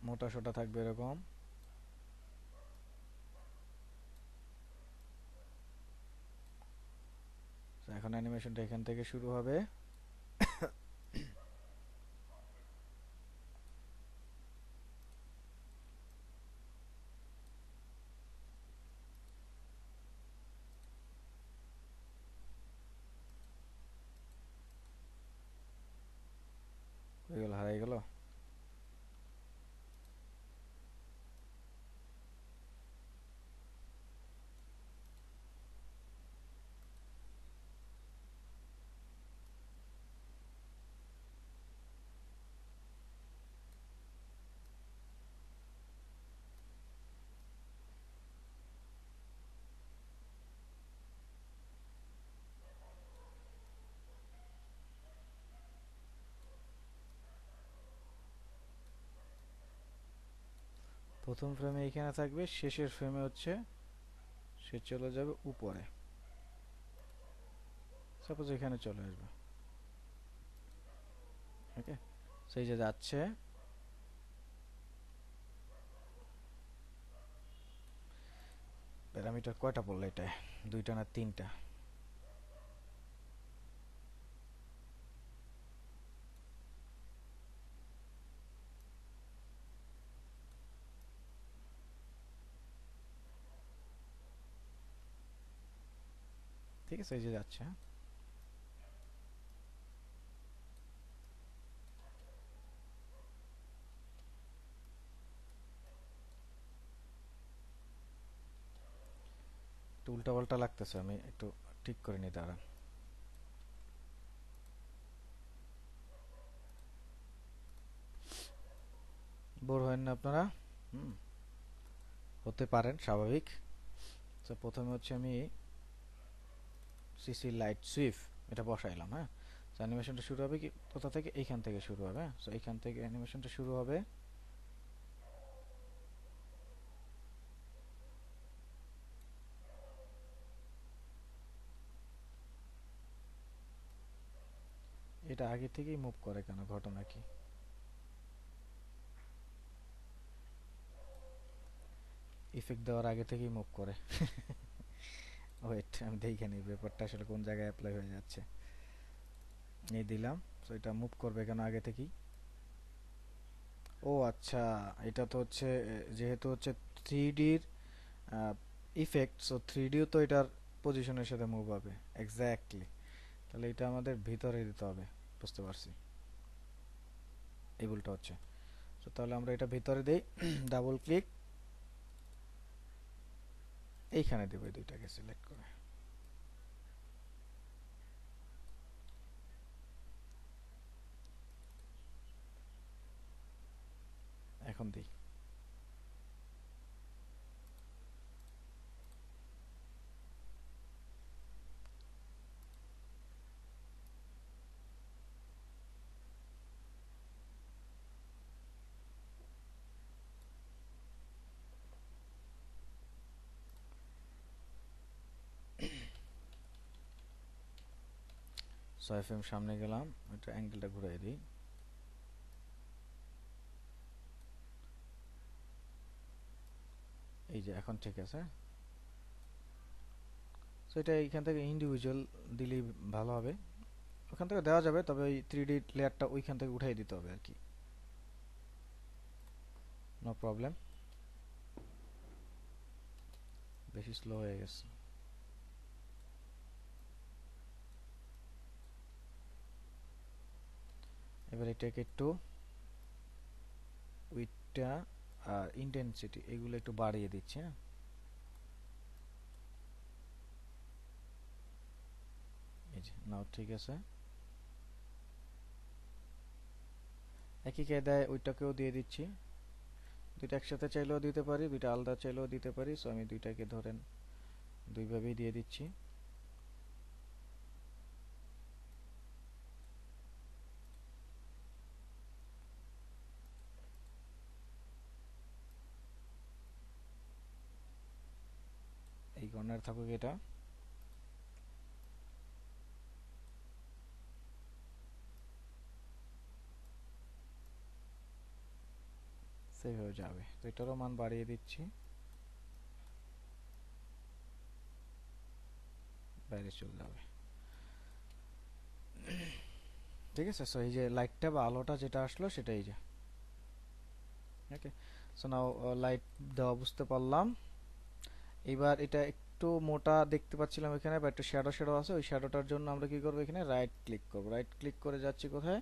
মোটা সোটা থাকবে এরকম এখন অ্যানিমেশনটা এখান থেকে শুরু হবে প্রথম ফ্রেমে এখানে থাকবে শেষের ফ্রেমে হচ্ছে সে চলে যাবে উপরে সাপোজ এখানে চলে আসবে ওকে সেই যে যাচ্ছে প্যারামিটার কয়টা পড়লো এটা দুইটা না তিনটা আছে এই যে যাচ্ছে হ্যাঁ? উল্টা পাল্টা লাগতেছে আমি একটু ঠিক করে নিই দাঁড়ান বোর হয় না আপনারা হুম হতে পারেন স্বাভাবিক তো প্রথমে হচ্ছে আমি সিসি লাইট সুইফ এটা বসাইলাম হ্যাঁ তো অ্যানিমেশনটা শুরু হবে কি কোথা থেকে এইখান থেকে শুরু হবে সো হ্যাঁ? এইখান থেকে অ্যানিমেশনটা শুরু হবে এটা আগে থেকেই মুভ করে কেন ঘটনা কি ইফেক্ট দেওয়ার আগে থেকেই মুভ করে ওয়েট আমি দেখে নিই ব্যাপারটা আসলে কোন জায়গায় অ্যাপ্লাই হয়ে যাচ্ছে এই দিলাম তো এটা মুভ করবে কেন আগে থেকেই ও আচ্ছা এটা তো হচ্ছে যেহেতু হচ্ছে থ্রি ডির ইফেক্ট সো থ্রি ডিও তো এটার পজিশনের সাথে মুভ হবে এক্স্যাক্টলি তাহলে এটা আমাদের ভিতরে দিতে হবে বুঝতে পারছি এই ভুলটা হচ্ছে তো তাহলে আমরা এটা ভিতরে দিই ডাবল ক্লিক এইখানে দেবে দুইটাকে সিলেক্ট করে এখন দিই সো এম সামনে গেলাম এটা অ্যাঙ্গেলটা ঘুরাই দিই এই যে এখন ঠিক আছে সো এটা এইখান থেকে ইন্ডিভিজুয়াল দিলেই ভালো হবে ওখান থেকে দেওয়া যাবে তবে ওই থ্রি ডি লেয়ারটা ওইখান থেকে উঠাই দিতে হবে আর কি নো প্রবলেম বেশি স্লো হয়ে গেছে এবার এটাকে একটু উইথটা আর ইন্টেন্সিটি এগুলো একটু বাড়িয়ে দিচ্ছি হ্যাঁ নাও ঠিক আছে একই কায়দায় ওইটাকেও দিয়ে দিচ্ছি দুইটা একসাথে চাইলেও দিতে পারি দুইটা আলাদা চাইলেও দিতে পারি সো আমি দুইটাকে ধরেন দুইভাবেই দিয়ে দিচ্ছি কর্নার থাকুক এটা সেভ হয়ে যাবে তো এটারও মান বাড়িয়ে দিচ্ছি বাইরে চলে যাবে ঠিক আছে সো এই যে লাইটটা বা আলোটা যেটা আসলো সেটা এই যে ওকে সো নাও লাইট দেওয়া বুঝতে পারলাম এবার এটা একটু মোটা দেখতে পাচ্ছিলাম এখানে বা একটু শ্যাডো শ্যাডো আছে ওই শ্যাডোটার জন্য আমরা কি করব এখানে রাইট ক্লিক করব রাইট ক্লিক করে যাচ্ছি কোথায়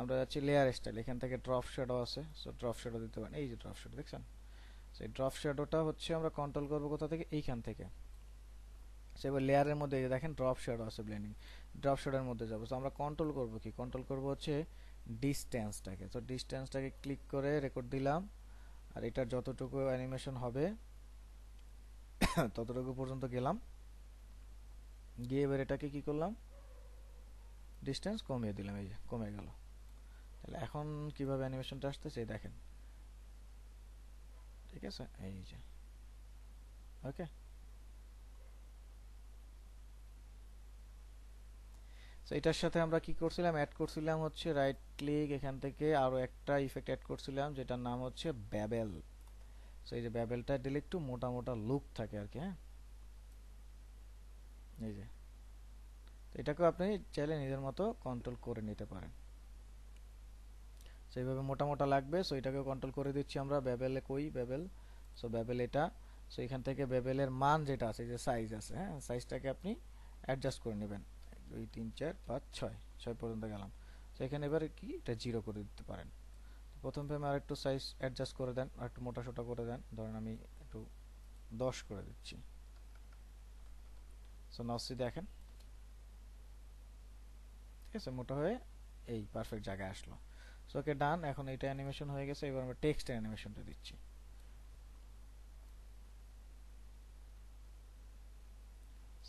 আমরা যাচ্ছি লেয়ার স্টাইল এখান থেকে ড্রপ শ্যাডো আছে সো ড্রপ শ্যাডো দিতে পারেন এই যে ড্রপ শ্যাডো দেখছেন সেই ড্রপ শ্যাডোটা হচ্ছে আমরা কন্ট্রোল করব কোথা থেকে এইখান থেকে এবার লেয়ারের মধ্যে দেখেন ড্রপ শ্যাডো আছে ব্লেন্ডিং ড্রপ শ্যাডোর মধ্যে যাবো তো আমরা কন্ট্রোল করব কি কন্ট্রোল করব হচ্ছে ডিস্টেন্সটাকে তো ডিস্টেন্সটাকে ক্লিক করে রেকর্ড দিলাম আর এটার যতটুকু অ্যানিমেশন হবে ততটুকু পর্যন্ত গেলাম গিয়ে এবার এটাকে কি করলাম ডিস্টেন্স কমিয়ে দিলাম এই যে কমে গেল তাহলে এখন কিভাবে অ্যানিমেশনটা আসতেছে দেখেন ঠিক আছে এই যে ওকে তো এটার সাথে আমরা কি করছিলাম অ্যাড করছিলাম হচ্ছে রাইট ক্লিক এখান থেকে আরও একটা ইফেক্ট অ্যাড করছিলাম যেটার নাম হচ্ছে ব্যাবেল সো এই যে ব্যাবেলটা দিলে একটু মোটা মোটা লুক থাকে আর কি হ্যাঁ এই যে এটাকেও আপনি চাইলে নিজের মতো কন্ট্রোল করে নিতে পারেন সেইভাবে মোটা মোটা লাগবে সো এটাকেও কন্ট্রোল করে দিচ্ছি আমরা ব্যাবেলে কই ব্যাবেল সো ব্যাবেল এটা সো এখান থেকে ব্যাবেলের মান যেটা আছে যে সাইজ আছে হ্যাঁ সাইজটাকে আপনি অ্যাডজাস্ট করে নেবেন দুই তিন চার পাঁচ ছয় ছয় পর্যন্ত গেলাম সো এখানে এবার কি এটা জিরো করে দিতে পারেন প্রথম ফ্রেমে আর একটু সাইজ অ্যাডজাস্ট করে দেন আর একটু মোটাসোটা করে দেন ধরেন আমি একটু দশ করে দিচ্ছি সো নসি দেখেন ঠিক আছে মোটা হয়ে এই পারফেক্ট জায়গায় আসলো সো ওকে ডান এখন এইটা অ্যানিমেশন হয়ে গেছে এবার আমরা টেক্সট অ্যানিমেশনটা দিচ্ছি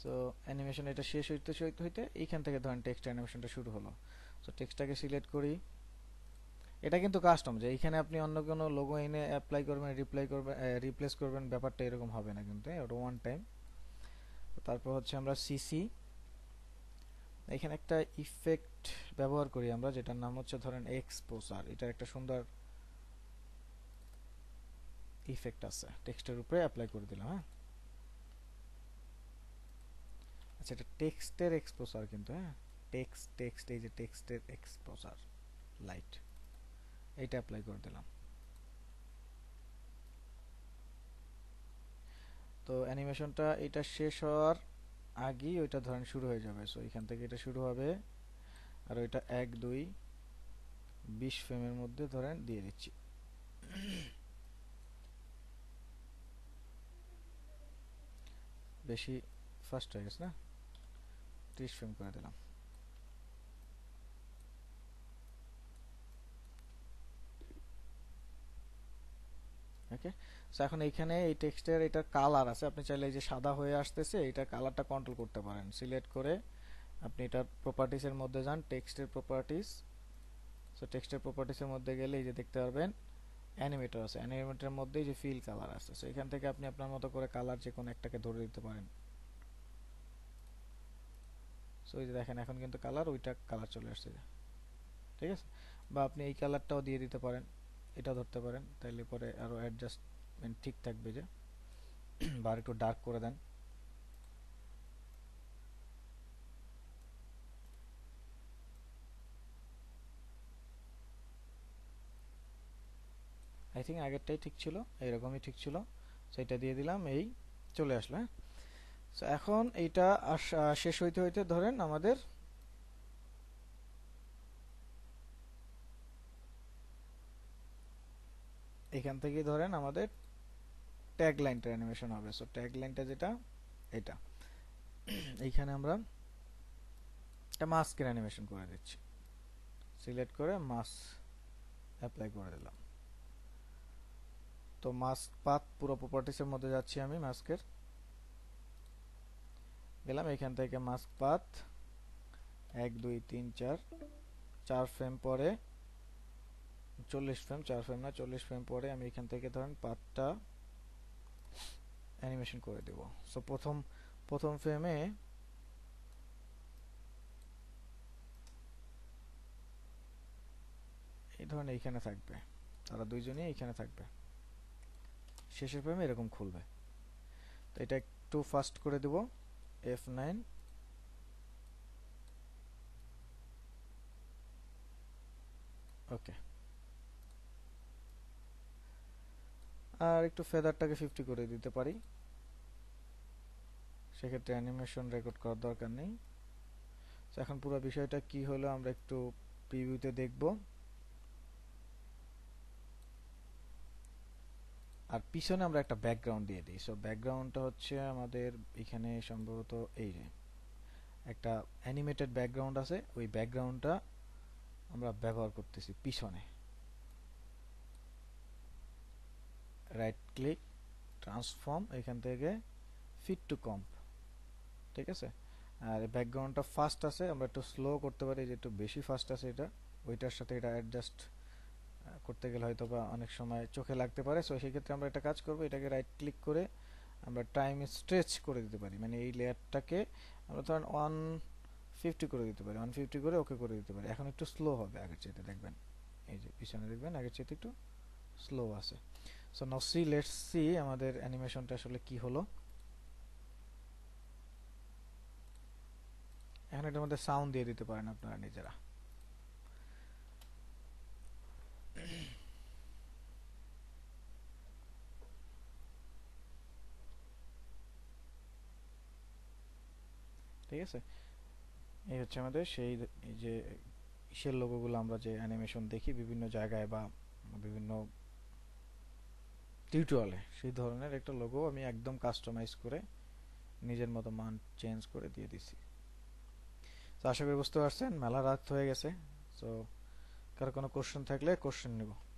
সো অ্যানিমেশন এটা শেষ হইতে হইতে এইখান থেকে ধরেন টেক্সট অ্যানিমেশনটা শুরু হলো সো টেক্সটটাকে সিলেক্ট করি এটা কিন্তু কাস্টম যে এখানে আপনি অন্য কোনো লোগো এনে অ্যাপ্লাই করবেন রিপ্লাই করবেন রিপ্লেস করবেন ব্যাপারটা এরকম হবে না কিন্তু হ্যাঁ? ওটা ওয়ান টাইম তারপর হচ্ছে আমরা সিসি এখানে একটা ইফেক্ট ব্যবহার করি আমরা যেটার নাম হচ্ছে ধরেন এক্সপোসার এটা একটা সুন্দর ইফেক্ট আছে টেক্সটের উপরে অ্যাপ্লাই করে দিলাম হ্যাঁ আচ্ছা এটা টেক্সটের এক্সপোসার কিন্তু হ্যাঁ টেক্সট টেক্সট এই যে টেক্সটের এক্সপোসার লাইট এটা অ্যাপ্লাই করে দিলাম তো অ্যানিমেশনটা এটা শেষ হওয়ার আগেই ওইটা ধরেন শুরু হয়ে যাবে সো এখান থেকে এটা শুরু হবে আর ওইটা এক দুই বিশ ফ্রেমের মধ্যে ধরেন দিয়ে দিচ্ছি বেশি ফাস্ট হয়ে গেছে না ত্রিশ ফ্রেম করে দিলাম ওকে সো এখন এইখানে এই টেক্সটের এটার কালার আছে আপনি চাইলে এই যে সাদা হয়ে আসতেছে এটা কালারটা কন্ট্রোল করতে পারেন সিলেক্ট করে আপনি এটার প্রপার্টিসের মধ্যে যান টেক্সটের প্রপার্টিস সো টেক্সটের প্রপার্টিসের মধ্যে গেলে এই যে দেখতে পারবেন অ্যানিমেটর আছে অ্যানিমেটারের মধ্যে যে ফিল কালার আছে সো এখান থেকে আপনি আপনার মতো করে কালার যে কোনো একটাকে ধরে দিতে পারেন সো এই যে দেখেন এখন কিন্তু কালার ওইটা কালার চলে আসছে ঠিক আছে বা আপনি এই কালারটাও দিয়ে দিতে পারেন এটা ধরতে পারেন তাইলে পরে আরও অ্যাডজাস্টমেন্ট মানে ঠিক থাকবে যে বা একটু ডার্ক করে দেন আই থিঙ্ক আগেরটাই ঠিক ছিল এরকমই ঠিক ছিল সেটা দিয়ে দিলাম এই চলে আসলো হ্যাঁ এখন এইটা শেষ হইতে হইতে ধরেন আমাদের এখান থেকে ধরেন আমাদের ট্যাগ লাইনটা অ্যানিমেশন হবে সো ট্যাগ লাইনটা যেটা এটা এইখানে আমরা একটা মাস্কের অ্যানিমেশন করে দিচ্ছি সিলেক্ট করে মাস অ্যাপ্লাই করে দিলাম তো মাস্ক পাত পুরো প্রপার্টিসের মধ্যে যাচ্ছি আমি মাস্কের গেলাম এখান থেকে মাস্ক পাত এক দুই তিন চার চার ফ্রেম পরে চল্লিশ ফ্রেম চার ফ্রেম না চল্লিশ ফ্রেম পরে আমি এখান থেকে ধরেন পাঁচটা অ্যানিমেশন করে দেব সো প্রথম প্রথম ফ্রেমে এই ধরনের এইখানে থাকবে তারা দুইজনই এইখানে থাকবে শেষের ফ্রেমে এরকম খুলবে তো এটা একটু ফাস্ট করে দেব এফ নাইন ওকে okay. আর একটু ফেদারটাকে ফিফটি করে দিতে পারি সেক্ষেত্রে অ্যানিমেশন রেকর্ড করার দরকার নেই তো এখন পুরো বিষয়টা কি হলো আমরা একটু প্রিভিউতে দেখব আর পিছনে আমরা একটা ব্যাকগ্রাউন্ড দিয়ে দিই সো ব্যাকগ্রাউন্ডটা হচ্ছে আমাদের এখানে সম্ভবত এই যে একটা অ্যানিমেটেড ব্যাকগ্রাউন্ড আছে ওই ব্যাকগ্রাউন্ডটা আমরা ব্যবহার করতেছি পিছনে রাইট ক্লিক ট্রান্সফর্ম এখান থেকে ফিট টু কম্প ঠিক আছে আর ব্যাকগ্রাউন্ডটা ফাস্ট আছে আমরা একটু স্লো করতে পারি যে একটু বেশি ফাস্ট আছে এটা ওইটার সাথে এটা অ্যাডজাস্ট করতে গেলে হয়তো বা অনেক সময় চোখে লাগতে পারে সো সেক্ষেত্রে আমরা একটা কাজ করব এটাকে রাইট ক্লিক করে আমরা টাইম স্ট্রেচ করে দিতে পারি মানে এই লেয়ারটাকে আমরা ধরেন ওয়ান ফিফটি করে দিতে পারি ওয়ান ফিফটি করে ওকে করে দিতে পারি এখন একটু স্লো হবে আগের চাইতে দেখবেন এই যে পিছনে দেখবেন আগের চাইতে একটু স্লো আছে so now see let's see আমাদের অ্যানিমেশনটা আসলে কি হলো এখন এটার মধ্যে সাউন্ড দিয়ে দিতে পারেন আপনারা নিজেরা ঠিক আছে এই হচ্ছে আমাদের সেই যে ইসের লোগোগুলো আমরা যে অ্যানিমেশন দেখি বিভিন্ন জায়গায় বা বিভিন্ন টিউটোরিয়ালে সেই ধরনের একটা লোগো আমি একদম কাস্টমাইজ করে নিজের মতো মান চেঞ্জ করে দিয়ে দিছি তো আশা করি বুঝতে পারছেন মেলা রাত হয়ে গেছে তো কার কোনো কোশ্চেন থাকলে কোশ্চেন নেব